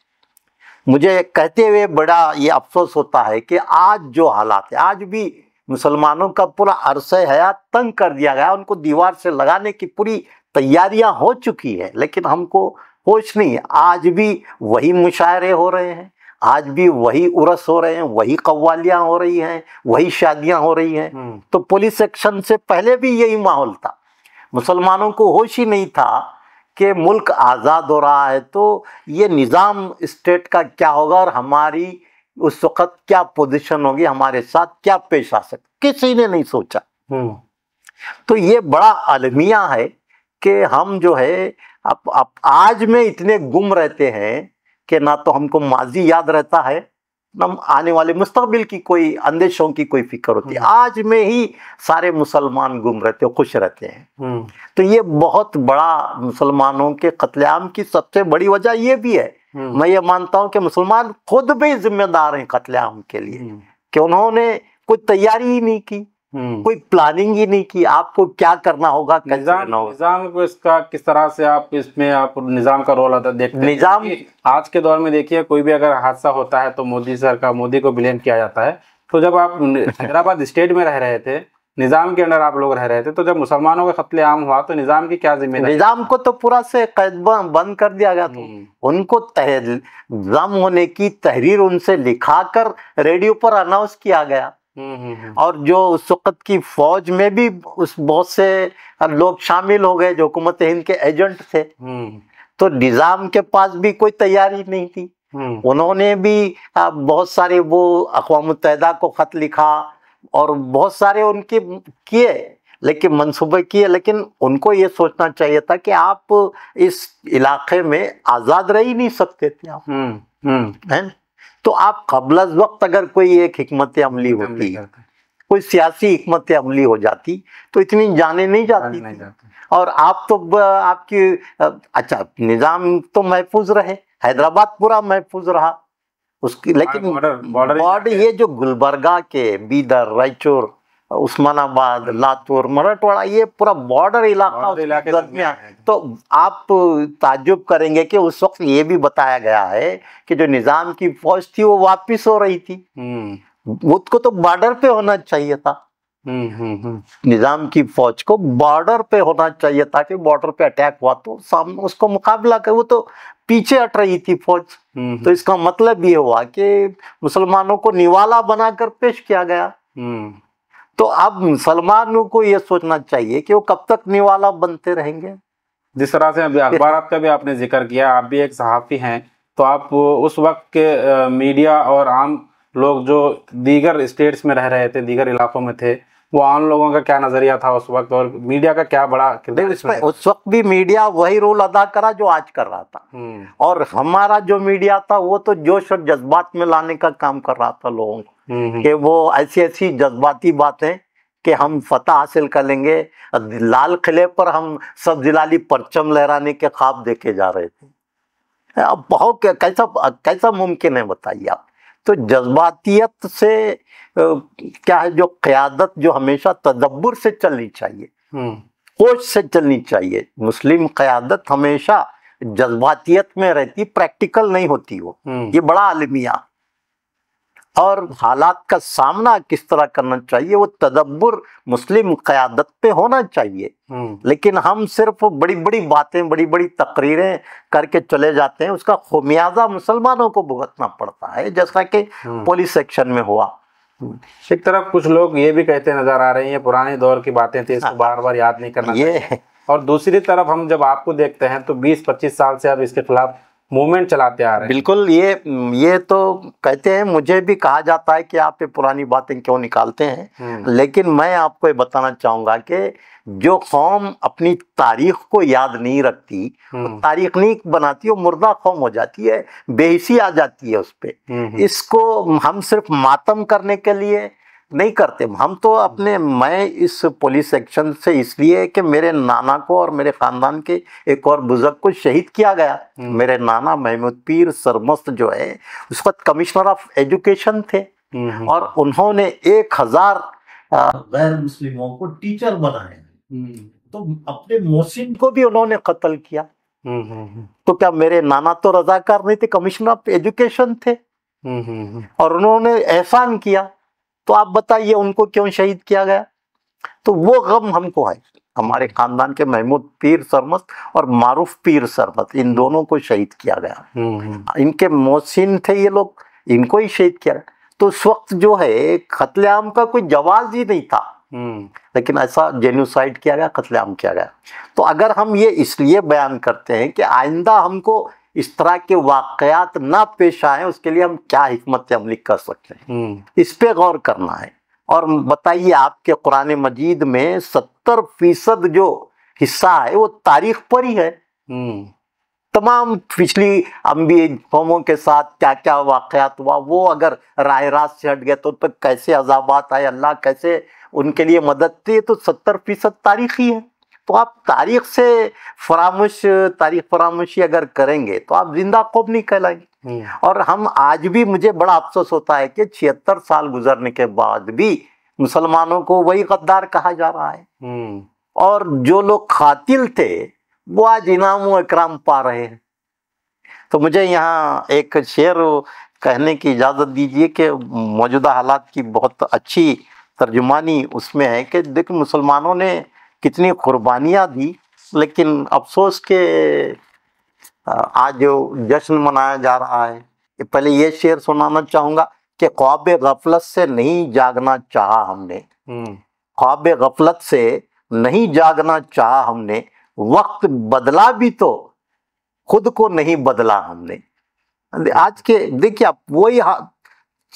मुझे कहते हुए बड़ा ये अफसोस होता है कि आज जो हालात है आज भी मुसलमानों का पूरा अरस हयात तंग कर दिया गया उनको दीवार से लगाने की पूरी तैयारियां हो चुकी है लेकिन हमको होश नहीं आज भी वही मुशायरे हो रहे हैं आज भी वही उरस हो रहे हैं वही कव्वालियां हो रही हैं वही शादियां हो रही हैं हम्म। तो पुलिस एक्शन से पहले भी यही माहौल था मुसलमानों को होश ही नहीं था कि मुल्क आज़ाद हो रहा है तो ये निज़ाम स्टेट का क्या होगा और हमारी उस वक़्त क्या पोजीशन होगी हमारे साथ क्या पेश आ सकता किसी ने नहीं सोचा हम्म। तो ये बड़ा अलमिया है कि हम जो है अब अब आज में इतने गुम रहते हैं कि ना तो हमको माजी याद रहता है ना आने वाले मुस्तबिल की कोई अंदेशों की कोई फिक्र होती है हम्म। आज में ही सारे मुसलमान गुम रहते हैं खुश रहते हैं हम्म। तो ये बहुत बड़ा मुसलमानों के कतलेआम की सबसे बड़ी वजह ये भी है हम्म। मैं ये मानता हूँ कि मुसलमान खुद भी जिम्मेदार हैं कतलेआम के लिए कि उन्होंने कोई तैयारी ही नहीं की हम्म। कोई प्लानिंग ही नहीं की आपको क्या करना होगा निजाम, होगा निजाम को इसका किस तरह से आप इसमें आप निजाम का रोल आता देखते निजाम आज के दौर में देखिए कोई भी अगर हादसा होता है तो मोदी सर का मोदी को ब्लेम किया जाता है तो जब आप हैदराबाद स्टेट में रह रहे थे निज़ाम के अंदर आप लोग रह रहे थे तो जब मुसलमानों का खतले आम हुआ तो निज़ाम की क्या जिम्मेदारी निज़ाम को तो पूरा से कैद बंद कर दिया गया था हम्म। उनको जम होने की तहरीर उनसे लिखा कर रेडियो पर अनाउंस किया गया और जो उस वक़्त की फौज में भी उस बहुत से लोग शामिल हो गए जो हुकूमत हिंद के एजेंट थे हम्म। तो निज़ाम के पास भी कोई तैयारी नहीं थी हम्म। उन्होंने भी बहुत सारे वो अकवा मुतहदा को ख़त लिखा और बहुत सारे उनके किए लेकिन मनसूबे किए लेकिन उनको ये सोचना चाहिए था कि आप इस इलाके में आज़ाद रह ही नहीं सकते थे आप हम्म, है तो आप कबल वक्त अगर कोई एक हमत अमली होती कोई सियासी हमत अमली हो जाती तो इतनी जाने नहीं जाती, नहीं और आप तो आपकी अच्छा निज़ाम तो महफूज रहे हैदराबाद पूरा महफूज रहा उसकी लेकिन हाँ, बॉर्डर ये जो गुलबर्गा के बीदर रायचूर उस्मानाबाद लातूर मराठवाड़ा ये पूरा बॉर्डर इलाका दरमियान तो आप ताजुब करेंगे कि उस वक्त ये भी बताया गया है कि जो निज़ाम की फौज थी वो वापस हो रही थी हम्म। उसको तो बॉर्डर पे होना चाहिए था हम्म, हम्म, निज़ाम की फौज को बॉर्डर पे होना चाहिए था कि बॉर्डर पे अटैक हुआ तो सामने उसको मुकाबला कर वो तो पीछे हट रही थी फौज तो इसका मतलब ये हुआ कि मुसलमानों को निवाला बनाकर पेश किया गया तो अब मुसलमानों को यह सोचना चाहिए कि वो कब तक निवाला बनते रहेंगे जिस तरह से अखबार का भी आपने जिक्र किया आप भी एक सहाफ़ी हैं तो आप उस वक्त के मीडिया और आम लोग जो दीगर स्टेट्स में रह रहे थे दीगर इलाकों में थे वो आम लोगों का क्या नजरिया था उस वक्त और मीडिया का क्या बड़ा उस वक्त भी मीडिया वही रोल अदा करा जो आज कर रहा था हम्म। और हमारा जो मीडिया था वो तो जोश और जज्बात में लाने का काम कर रहा था लोगों को कि वो ऐसी ऐसी जज्बाती बातें कि हम फतह हासिल कर लेंगे लाल किले पर हम सब जिलाली परचम लहराने के ख्वाब देखे जा रहे थे अब बहुत कैसा कैसा मुमकिन है बताइए आप तो जज्बातियत से क्या है जो क़्यादत जो हमेशा तदब्बर से चलनी चाहिए हम्म। कोच से चलनी चाहिए मुस्लिम क़्यादत हमेशा जज्बातियत में रहती प्रैक्टिकल नहीं होती वो हम्म। ये बड़ा अलमिया और हालात का सामना किस तरह करना चाहिए वो तदब्बर मुस्लिम क़्यादत पे होना चाहिए हम्म। लेकिन हम सिर्फ बड़ी बड़ी बातें बड़ी बड़ी तकरीरें करके चले जाते हैं उसका खुमियाजा मुसलमानों को भुगतना पड़ता है जैसा कि हम्म। पुलिस सेक्शन में हुआ हम्म। एक तरफ कुछ लोग ये भी कहते नजर आ रहे हैं पुराने दौर की बातें थी इसको हाँ। बार बार याद नहीं करना ये और दूसरी तरफ हम जब आपको देखते हैं तो 20-25 साल से आप इसके खिलाफ मूवमेंट चलाते आ रहे हैं बिल्कुल ये ये तो कहते हैं मुझे भी कहा जाता है कि आप ये पुरानी बातें क्यों निकालते हैं हम्म। लेकिन मैं आपको ये बताना चाहूंगा कि जो कौम अपनी तारीख को याद नहीं रखती हम्म। तारीख नहीं बनाती वो मुर्दा कौम हो जाती है बेहिसी आ जाती है उस पर हम्म, इसको हम सिर्फ मातम करने के लिए नहीं करते हम तो अपने मैं इस पुलिस एक्शन से इसलिए कि मेरे नाना को और मेरे ख़ानदान के एक और बुज़ुर्ग को शहीद किया गया हम्म। मेरे नाना महमूद पीर सरमस्त जो है उस वक्त कमिश्नर ऑफ एजुकेशन थे हम्म। और उन्होंने एक हज़ार गैर मुस्लिमों को टीचर बनाए हम्म। तो अपने मोहसिन को भी उन्होंने कत्ल किया तो क्या मेरे नाना तो रजाकार नहीं थे कमिश्नर ऑफ एजुकेशन थे और उन्होंने एहसान किया तो आप बताइए उनको क्यों शहीद किया गया तो वो गम हमको है हमारे खानदान के महमूद पीर सरमत और मारूफ पीर सरमत इन दोनों को शहीद किया गया हम्म, हम्म। इनके मोहसिन थे ये लोग इनको ही शहीद किया गया तो उस वक्त जो है कतलेआम का कोई जवाब ही नहीं था हम्म। लेकिन ऐसा जेन्यूसाइड किया गया कतलेआम किया गया तो अगर हम ये इसलिए बयान करते हैं कि आइंदा हमको इस तरह के वाकयात ना पेश आए उसके लिए हम क्या हमत अमली कर सकते हैं हम्म। इस पे गौर करना है और बताइए आपके कुरान मजीद में सत्तर फीसद जो हिस्सा है वो तारीख पर ही है हम्म। तमाम पिछली अम्बी फॉर्मों के साथ क्या क्या वाकयात हुआ वो अगर राय रात से हट गए तो उन तो पर कैसे अजाबात आए अल्लाह कैसे उनके लिए मदद थी तो सत्तर फीसद तारीख ही है तो आप तारीख से फरामोश तारीख फरामोशी अगर करेंगे तो आप जिंदा कौम नहीं कहलाएंगे और हम आज भी मुझे बड़ा अफसोस होता है कि छिहत्तर साल गुजरने के बाद भी मुसलमानों को वही गद्दार कहा जा रहा है हम्म। और जो लोग खातिल थे वो आज इनाम इकराम पा रहे हैं तो मुझे यहाँ एक शेर कहने की इजाज़त दीजिए कि मौजूदा हालात की बहुत अच्छी तर्जुमानी उसमें है कि देखो मुसलमानों ने कितनी कुर्बानियाँ दी लेकिन अफसोस के आज जो जश्न मनाया जा रहा है पहले ये शेर सुनाना चाहूँगा कि ख्वाब गफलत से नहीं जागना चाहा हमने हम्म। ख्वाब गफलत से नहीं जागना चाहा हमने वक्त बदला भी तो खुद को नहीं बदला हमने आज के देखिए आप वही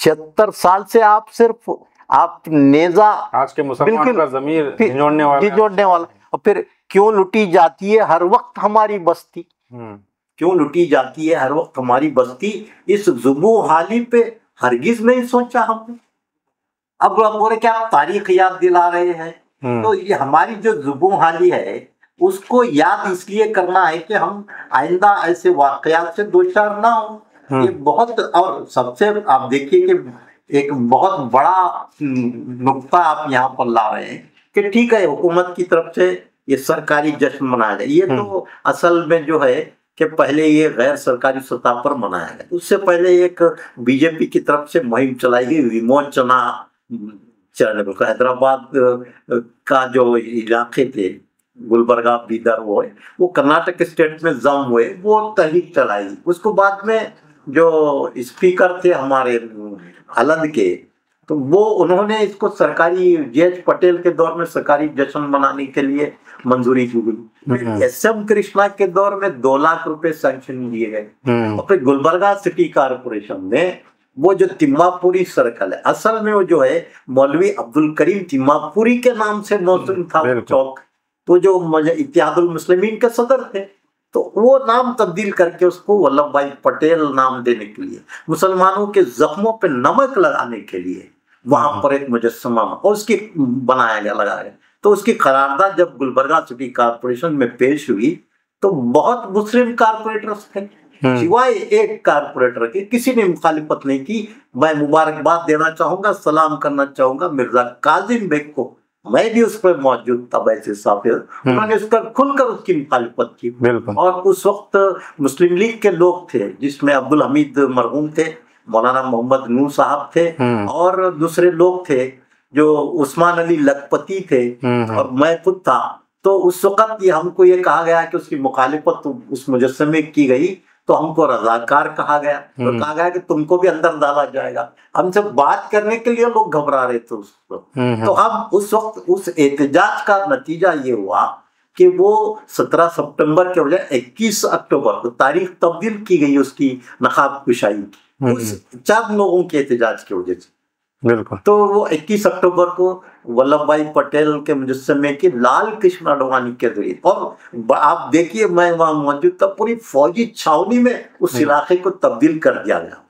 छिहत्तर साल से आप सिर्फ आप नेजा आज के मुसलमान का जमीर झिझोड़ने वाला झिझोड़ने वाला और फिर क्यों लुटी जाती है हर वक्त हमारी बस्ती हम्म। क्यों लुटी जाती है हर वक्त हमारी बस्ती इस जुबू हाली पे हरगिज नहीं सोचा हमने अब हम बोले कि आप तारीख याद दिला रहे हैं हम्म। तो ये हमारी जो जुबू हाली है उसको याद इसलिए करना है कि हम आइंदा ऐसे वाकयात से दो चार ना हो हम्म। ये बहुत और सबसे आप देखिए कि एक बहुत बड़ा हम्म, नुकता आप यहाँ पर ला रहे हैं कि ठीक है हुकूमत की तरफ से ये सरकारी जश्न मनाया जाए ये तो हम्म। असल में जो है कि पहले ये गैर सरकारी सतह पर मनाया गया उससे पहले एक बीजेपी की तरफ से मुहिम चलाई गई विमोचना हम्म, हैदराबाद का जो इलाके थे गुलबरगा बीदर वो वो कर्नाटक स्टेट में जम हुए वो तहरीक चलाई उसको बाद में जो स्पीकर थे हमारे आलंद के तो वो उन्होंने इसको सरकारी जे पटेल के दौर में सरकारी जश्न मनाने के लिए मंजूरी दी गई हम्म। एस एम कृष्णा के दौर में दो लाख रुपए सैंक्शन दिए गए हम्म। और फिर गुलबर्गा सिटी कारपोरेशन ने वो जो तिम्मापुरी सर्कल है असल में वो जो है मौलवी अब्दुल करीम तिम्मापुरी के नाम से मौसम था चौक तो जो इतिहादुल मुस्लिमीन के सदर थे तो वो नाम तब्दील करके उसको वल्लभ भाई पटेल नाम देने के लिए मुसलमानों के जख्मों पे नमक लगाने के लिए वहां हाँ। पर एक मुजस्मा और उसकी बनाया गया लगाया गया तो उसकी करारदा जब गुलबर्गा सिटी कारपोरेशन में पेश हुई तो बहुत मुस्लिम कारपोरेटर्स थे हम्म। सिवाय एक कारपोरेटर के किसी ने मुखालिफत नहीं की मैं मुबारकबाद देना चाहूंगा सलाम करना चाहूंगा मिर्जा काजिम बेग को मैं भी उस पर मौजूद था वैसे साफिर हम्म। उन्होंने उस पर खुलकर उसकी मुखालफत की और उस वक्त मुस्लिम लीग के लोग थे जिसमें अब्दुल हमीद मरहूम थे मौलाना मोहम्मद नू साहब थे हम्म। और दूसरे लोग थे जो उस्मान अली लखपति थे हम्म। और मैं खुद था तो उस वक्त हमको ये कहा गया कि उसकी मुखालिफत उस मुजस्मे की गई तो हमको रजाकार कहा गया तो हम्म। कहा गया कि तुमको भी अंदर डाला जाएगा हमसे बात करने के लिए लोग घबरा रहे थे उस वक्त हम्म, हम्म। तो हम उस वक्त उस एहतजाज का नतीजा ये हुआ कि वो 17 सितंबर के बजाय 21 अक्टूबर को तारीख तब्दील की गई उसकी नकाब कुशाई की उस चार लोगों के एहतजाज की वजह से बिल्कुल तो वो 21 अक्टूबर को वल्लभ भाई पटेल के मुजस्मे की लाल कृष्ण अडवाणी के जरिए और आप देखिए मैं वहां मौजूद था पूरी फौजी छावनी में उस इलाके को तब्दील कर दिया गया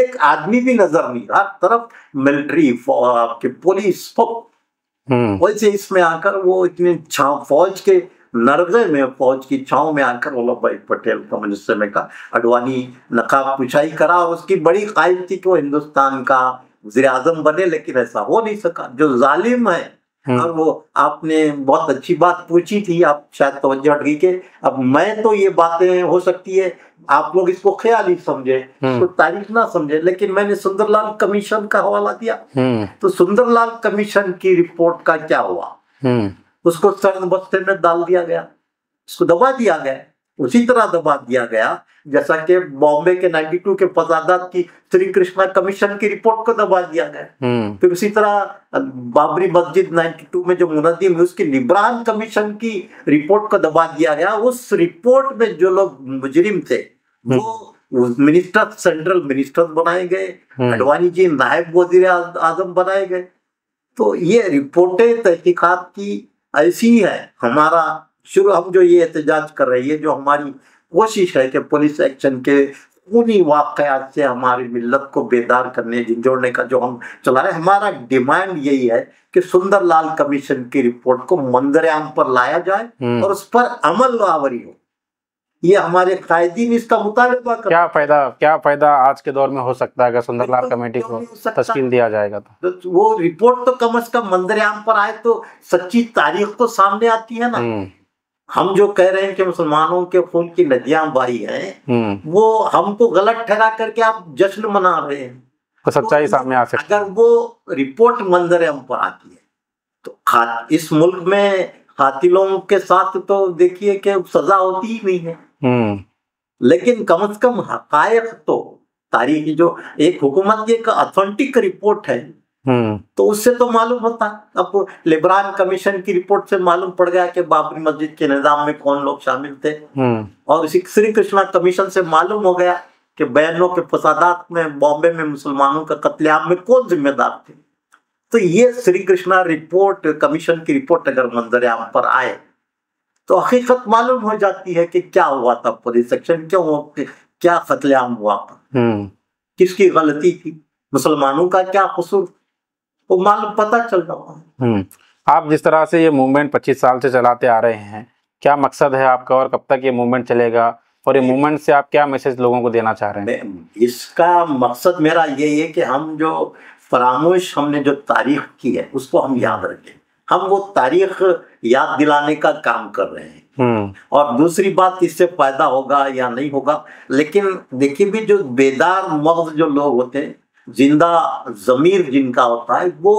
एक आदमी भी नजर नहीं हर तरफ मिलिट्री आपके पुलिस हम्म। वैसे इसमें आकर वो इतने छाव फौज के नरगे में फौज की छाव में आकर वल्लभ भाई पटेल का मुजस्मे का अडवाणी नकाब पुछाई करा और उसकी बड़ी कायद थी कि वो हिंदुस्तान का वजीर आजम बने लेकिन ऐसा हो नहीं सका जो जालिम है हम्म। और वो आपने बहुत अच्छी बात पूछी थी आप शायद तवज्जो हट गई के अब मैं तो ये बातें हो सकती है आप लोग इसको ख्याल ही समझे हम्म। इसको तारीफ ना समझे लेकिन मैंने सुंदरलाल कमीशन का हवाला दिया हम्म। तो सुंदरलाल कमीशन की रिपोर्ट का क्या हुआ उसको सर्द बस्ते में डाल दिया गया उसको दबा दिया गया उसी तरह दबा दिया गया जैसा कि बॉम्बे के 92 के फसादात की श्री कृष्णा कमीशन की रिपोर्ट को दबा दिया गया हम्म। फिर उसी तरह बाबरी मस्जिद 92 में जो मुनदीम है उसकी निब्रान कमीशन की रिपोर्ट को दबा दिया गया उस रिपोर्ट में जो लोग मुजरिम थे हम्म। वो मिनिस्टर सेंट्रल मिनिस्टर बनाए गए हम्म। अडवाणी जी नायब वजीर आजम बनाए गए तो ये रिपोर्टें तहकीकत की ऐसी है हमारा शुरू हम जो ये एहतजाज कर रहे हैं जो हमारी कोशिश है कि पुलिस एक्शन के उन्हीं वाकयात से हमारी मिलत को बेदार करने जोड़ने का जो हम चला रहे हमारा डिमांड यही है कि सुंदरलाल कमीशन की रिपोर्ट को मंजर पर लाया जाए हम्म। और उस पर अमल आवरी हो ये हमारे कायदीन इसका मुताबा कर क्या फायदा क्या फायदा आज के दौर में हो सकता है अगर सुंदरलाल कमेटी को तस्कीन दिया जाएगा तो।, तो वो रिपोर्ट तो कम अज कम मंजर पर आए तो सच्ची तारीख तो सामने आती है ना हम्म। हम जो कह रहे हैं कि मुसलमानों के खून की नदियां बाई हैं हम्म। वो हमको गलत ठहरा करके आप जश्न मना रहे हैं तो सच्चाई तो सामने आ सकती अगर वो रिपोर्ट मंजर हम पर आती है तो इस मुल्क में हाथिलों के साथ तो देखिए कि सजा होती ही नहीं है हम्म। लेकिन कम से कम हकायक तो तारीख जो एक हुकूमत की एक ऑथेंटिक रिपोर्ट है हम्म। तो उससे तो मालूम होता अब लेबरान कमीशन की रिपोर्ट से मालूम पड़ गया कि बाबरी मस्जिद के निजाम में कौन लोग शामिल थे हम्म। और इसी श्री कृष्णा कमीशन से मालूम हो गया कि बैनों के फसादात में बॉम्बे में मुसलमानों का कत्लेआम में कौन जिम्मेदार थे तो ये श्री कृष्णा रिपोर्ट कमीशन की रिपोर्ट अगर मंजर आम पर आए तो हकीकत मालूम हो जाती है कि क्या हुआ था पुलिस सेक्शन क्यों क्या कतलेआम हुआ था हम्म। किसकी गलती थी मुसलमानों का क्या कसूर वो मालूम पता चल रहा है हम्म। आप जिस तरह से ये मूवमेंट पच्चीस साल से चलाते आ रहे हैं क्या मकसद है आपका और कब तक ये मूवमेंट चलेगा और ये मूवमेंट से आप क्या मैसेज लोगों को देना चाह रहे हैं इसका मकसद मेरा ये है कि हम जो फरामोश हमने जो तारीख की है उसको हम याद रखें हम वो तारीख याद दिलाने का काम कर रहे हैं हम्म। और दूसरी बात इससे फायदा होगा या नहीं होगा लेकिन देखिए भी जो बेदार मर्द जो लोग होते हैं जिंदा जमीर जिनका होता है वो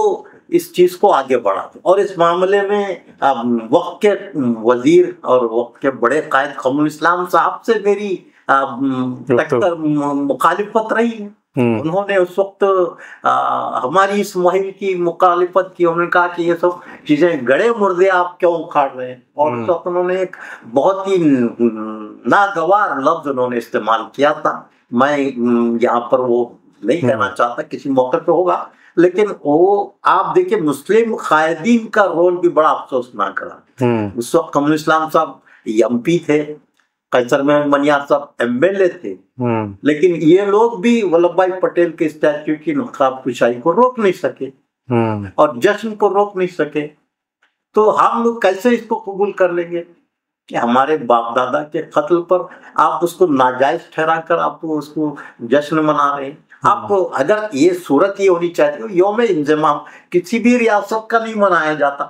इस चीज को आगे बढ़ाते और इस मामले में वक्त के वजीर और वक्त के बड़े कायद कमल इस्लाम साहब से मेरी मुखालिफत रही है हम्म। उन्होंने उस वक्त हमारी इस मुहिम की मुखालिफत की उन्होंने कहा कि ये सब चीजें गड़े मुर्दे आप क्यों उखाड़ रहे हैं और उस हम्म। वक्त उन्होंने एक बहुत ही नागवार लफ्ज उन्होंने इस्तेमाल किया था मैं यहाँ पर वो नहीं हम्म। कहना चाहता किसी मौके पे होगा लेकिन वो आप देखिए मुस्लिम कायदीन का रोल भी बड़ा अफसोसनाक रहा हम्म। उस वक्त कमल इस्लाम साहब एम पी थे कैसर में मनियार साहब एम एल ए थे हम्म। लेकिन ये लोग भी वल्लभ भाई पटेल के स्टैचू की नकाब कुशाई को रोक नहीं सके और जश्न को रोक नहीं सके तो हम लोग कैसे इसको कबूल कर लेंगे कि हमारे बाप दादा के कत्ल पर आप उसको नाजायज ठहरा कर आप उसको जश्न मना रहे हैं हाँ। आप अगर ये सूरत ये होनी चाहिए योम इंजमाम किसी भी रियासत का नहीं मनाया जाता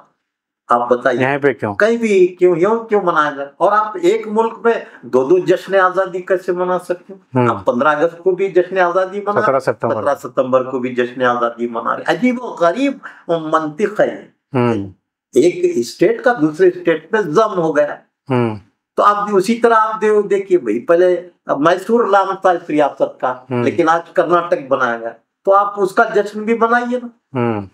आप बताइए यहाँ पे क्यों कहीं भी क्यों यो क्यों मनाया जाए और आप एक मुल्क में दो दो जश्न आजादी कैसे मना सकते हो हम्म। आप पंद्रह अगस्त को भी जश्न आजादी मना सत्रह सितंबर सितंबर को भी जश्न आजादी मना रहे अजीब और गरीब मंतिक है हम्म। एक स्टेट का दूसरे स्टेट पे जम हो गया हम्म। तो आप उसी तरह आप देव देखिए भाई पहले मैसूर नाम था इस रियासत का लेकिन आज कर्नाटक बनाया गया तो आप उसका जश्न भी बनाइए ना हम्म।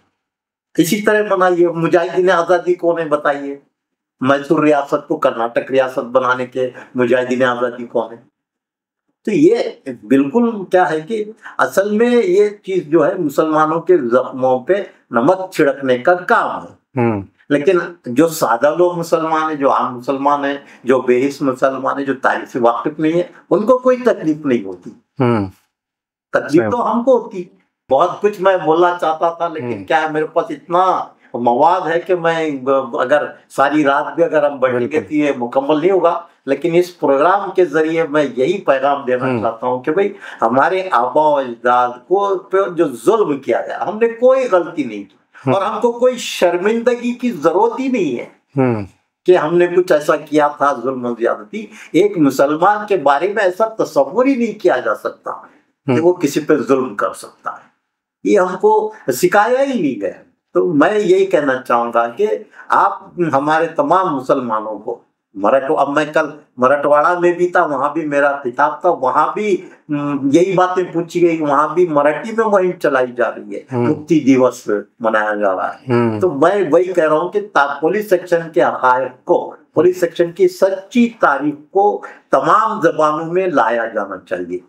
इसी तरह बनाइए मुजाहिदीन आजादी को नहीं बताइए मैसूर रियासत को कर्नाटक रियासत बनाने के मुजाहिदीन आजादी कौन है तो ये बिल्कुल क्या है कि असल में ये चीज जो है मुसलमानों के जख्मों पे नमक छिड़कने का काम है हम्म। लेकिन जो सादा लोग मुसलमान है जो आम मुसलमान है जो बेहिस मुसलमान है जो तारीफ से वाकिफ नहीं है उनको कोई तकलीफ नहीं होती हम्म। तकलीफ तो हमको होती बहुत कुछ मैं बोलना चाहता था लेकिन हम्म। क्या है मेरे पास इतना मवाद है कि मैं अगर सारी रात भी अगर हम बैठेंगे तो ये मुकम्मल नहीं होगा लेकिन इस प्रोग्राम के जरिए मैं यही पैगाम देना हम्म। चाहता हूँ कि भाई हमारे आबाजाद को जो जुल्म किया गया हमने कोई गलती नहीं की हाँ। और हमको कोई शर्मिंदगी की जरूरत ही नहीं है हाँ। कि हमने कुछ ऐसा किया था जुल्म ज्यादती एक मुसलमान के बारे में ऐसा तस्वुर ही नहीं किया जा सकता कि हाँ। वो किसी पे जुल्म कर सकता है ये हमको सिखाया ही नहीं गया तो मैं यही कहना चाहूंगा कि आप हमारे तमाम मुसलमानों को मराठो अब मैं कल मराठवाड़ा में भी था वहां भी मेरा किताब था वहां भी हम्म, यही बातें पूछी गई वहां भी मराठी में मुहिम चलाई जा रही है हम्म। मुक्ति दिवस मनाया जा रहा है हम्म। तो मैं वही कह रहा हूँ कि पुलिस सेक्शन के हकायक को पुलिस सेक्शन की सच्ची तारीख को तमाम जबानों में लाया जाना चाहिए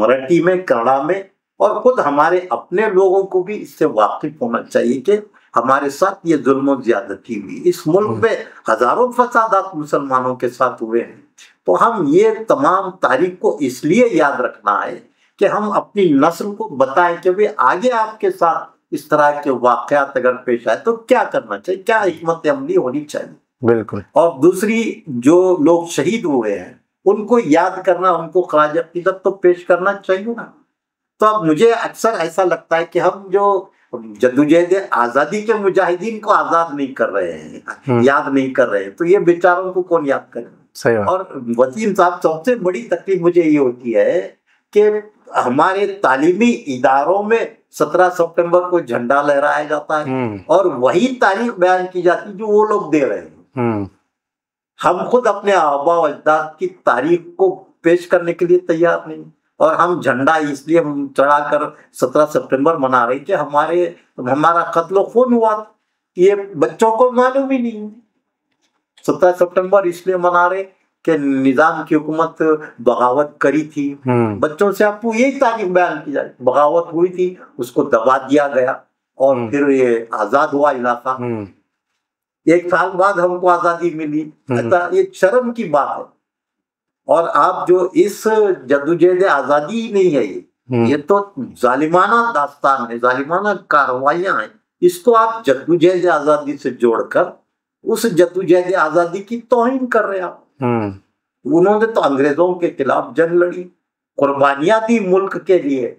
मराठी में कन्नड़ा में और खुद हमारे अपने लोगों को भी इससे वाकिफ होना चाहिए कि हमारे साथ ये जुल्म ज्यादती हुई इस मुल्क हम्म। में हजारों फसादात मुसलमानों के साथ हुए हैं तो हम ये तमाम तारीख को इसलिए याद रखना है कि हम अपनी नस्ल को बताएं कि भाई आगे आपके साथ इस तरह के वाकयात अगर पेश आए तो क्या करना चाहिए क्या हमत अमली होनी चाहिए बिल्कुल और दूसरी जो लोग शहीद हुए हैं उनको याद करना उनको खराज अकीदत तो पेश करना चाहिए ना तो अब मुझे अक्सर ऐसा लगता है कि हम जो जदोजहद आजादी के मुजाहिदीन को आजाद नहीं कर रहे हैं हम्म। याद नहीं कर रहे हैं तो ये बेचारों को कौन याद करे सही और वसीम साहब सबसे बड़ी तकलीफ मुझे ये होती है कि हमारे तालीमी इदारों में सत्रह सितंबर को झंडा लहराया जाता है हम्म। और वही तारीख बयान की जाती है जो वो लोग दे रहे हैं हम्म। हम खुद अपने आबा अजदाद की तारीख को पेश करने के लिए तैयार नहीं और हम झंडा इसलिए चढ़ाकर 17 सितंबर मना रहे थे हमारे हमारा कत्ल खून हुआ ये बच्चों को मालूम ही नहीं सत्रह सितंबर इसलिए मना रहे कि निजाम की हुकूमत बगावत करी थी हम्म। बच्चों से आपको यही तारीख बयान की जाए बगावत हुई थी उसको दबा दिया गया और हम्म। फिर ये आजाद हुआ इलाका हम्म। एक साल बाद हमको आजादी मिली ये शर्म की बात है और आप जो इस जदोजहद आज़ादी ही नहीं है ये हम्म। ये तो जालिमाना दास्तान है जालिमाना कार्रवाइया है इसको आप जदोजहद आज़ादी से जोड़कर उस जदोजहद आज़ादी की तोहिन कर रहे आप हम्म। उन्होंने तो अंग्रेजों के खिलाफ जंग लड़ी कुर्बानियां दी मुल्क के लिए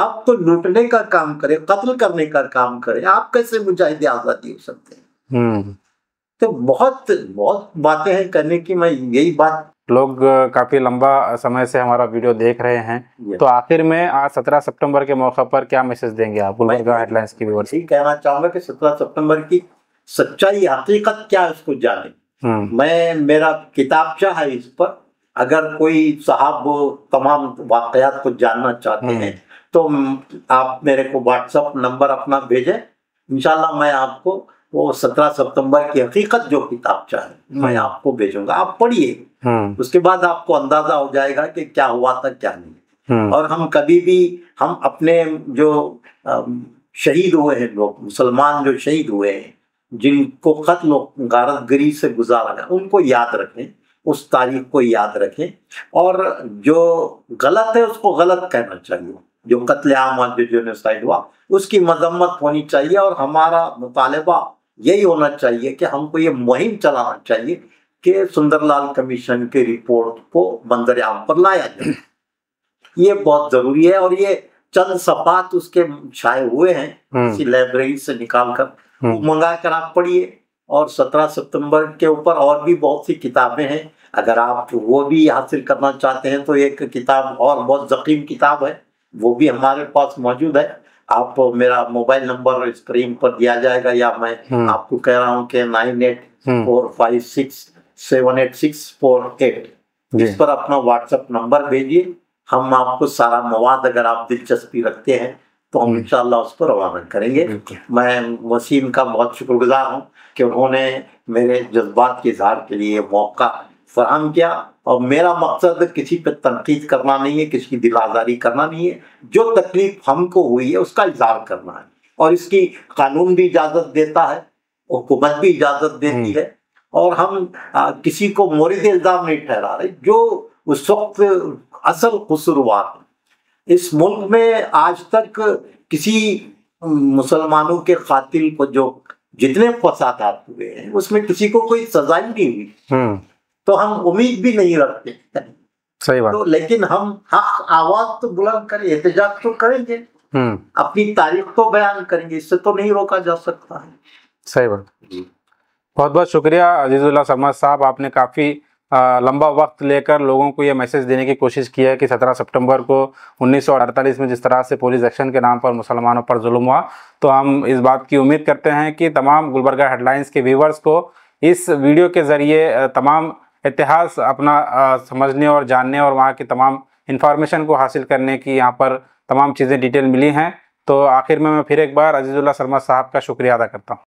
आप तो लूटने का काम करें कत्ल करने का काम करें आप कैसे मुजाहिद आज़ादी हो सकते हैं हम्म। तो बहुत बहुत बातें हैं करने की मैं यही बात लोग काफ़ी लंबा समय से हमारा वीडियो देख रहे हैं तो आखिर में आज सत्रह सितंबर के मौके पर क्या मैसेज देंगे आप हेडलाइंस की कहना चाहूंगा कि सत्रह सितंबर की सच्चाई हकीकत क्या उसको जाने हम्म। मैं मेरा किताब चाह है इस पर अगर कोई साहब वो तमाम वाकयात को जानना चाहते हम्म। हैं तो आप मेरे को व्हाट्सअप नंबर अपना भेजें इंशाल्लाह मैं आपको वो सत्रह सितंबर की हकीकत जो किताब चाहे हम्म। मैं आपको भेजूंगा आप पढ़िए हम्म। उसके बाद आपको अंदाजा हो जाएगा कि क्या हुआ था क्या नहीं हम्म। और हम कभी भी हम अपने जो शहीद हुए हैं लोग मुसलमान जो शहीद हुए हैं जिनको कत्ल गारतगरी से गुजारा गया उनको याद रखें उस तारीख को याद रखें और जो गलत है उसको गलत कहना चाहिए जो कत्लेआम जो, जो, जो साइड हुआ उसकी मजम्मत होनी चाहिए और हमारा मुतालबा यही होना चाहिए कि हमको ये मुहिम चलाना चाहिए कि सुंदरलाल कमीशन की रिपोर्ट को बंदरयाम पर लाया जाए ये बहुत जरूरी है और ये चंद सपात उसके छाए हुए हैं हम्म। किसी लाइब्रेरी से निकाल कर हम्म। मंगा कर आप पढ़िए और 17 सितंबर के ऊपर और भी बहुत सी किताबें हैं अगर आप वो भी हासिल करना चाहते हैं तो एक किताब और बहुत जकीम किताब है वो भी हमारे पास मौजूद है आप मेरा मोबाइल नंबर स्क्रीन पर दिया जाएगा या मैं हम्म। आपको कह रहा हूँ कि हम्म। Nine eight four five six seven eight six four eight इस पर अपना व्हाट्सएप नंबर भेजिए हम आपको सारा मवाद अगर आप दिलचस्पी रखते हैं तो हम हम्म। इनशाला उस पर रवाना करेंगे मैं वसीम का बहुत शुक्रगुजार हूँ कि उन्होंने मेरे जज्बात के इजहार के लिए मौका फराम किया और मेरा मकसद किसी पर तनकीद करना नहीं है किसी की दिल आज़ारी करना नहीं है जो तकलीफ हमको हुई है उसका इजहार करना है और इसकी कानून भी इजाज़त देता है हुकूमत भी इजाज़त देती हम्म। है और हम आ, किसी को मोरद इल्ज़ाम नहीं ठहरा रहे जो उस वक्त असल कसूरवार है इस मुल्क में आज तक किसी मुसलमानों के कातिल को जो जितने फसादात हुए हैं उसमें किसी को कोई सजा ही नहीं हुई हम्म। तो हम उम्मीद भी नहीं रखते सही बात तो लेकिन हम हक आवाज तो बुलंद करें एहतजाज तो करेंगे हम्म। अपनी तारीफ को तो बयान करेंगे इससे तो नहीं रोका जा सकता है सही बात बहुत बहुत शुक्रिया अजीजुल्ला समद साहब आपने काफ़ी लंबा वक्त लेकर लोगों को ये मैसेज देने की कोशिश की है कि 17 सितंबर को 1948 में जिस तरह से पुलिस एक्शन के नाम पर मुसलमानों पर जुल्म हुआ तो हम इस बात की उम्मीद करते हैं कि तमाम गुलबर्गा हेडलाइंस के व्यूवर्स को इस वीडियो के ज़रिए तमाम इतिहास अपना आ, समझने और जानने और वहाँ की तमाम इन्फॉर्मेशन को हासिल करने की यहाँ पर तमाम चीज़ें डिटेल मिली हैं तो आखिर में मैं फिर एक बार अजीज़ुल्ला शर्मा साहब का शुक्रिया अदा करता हूँ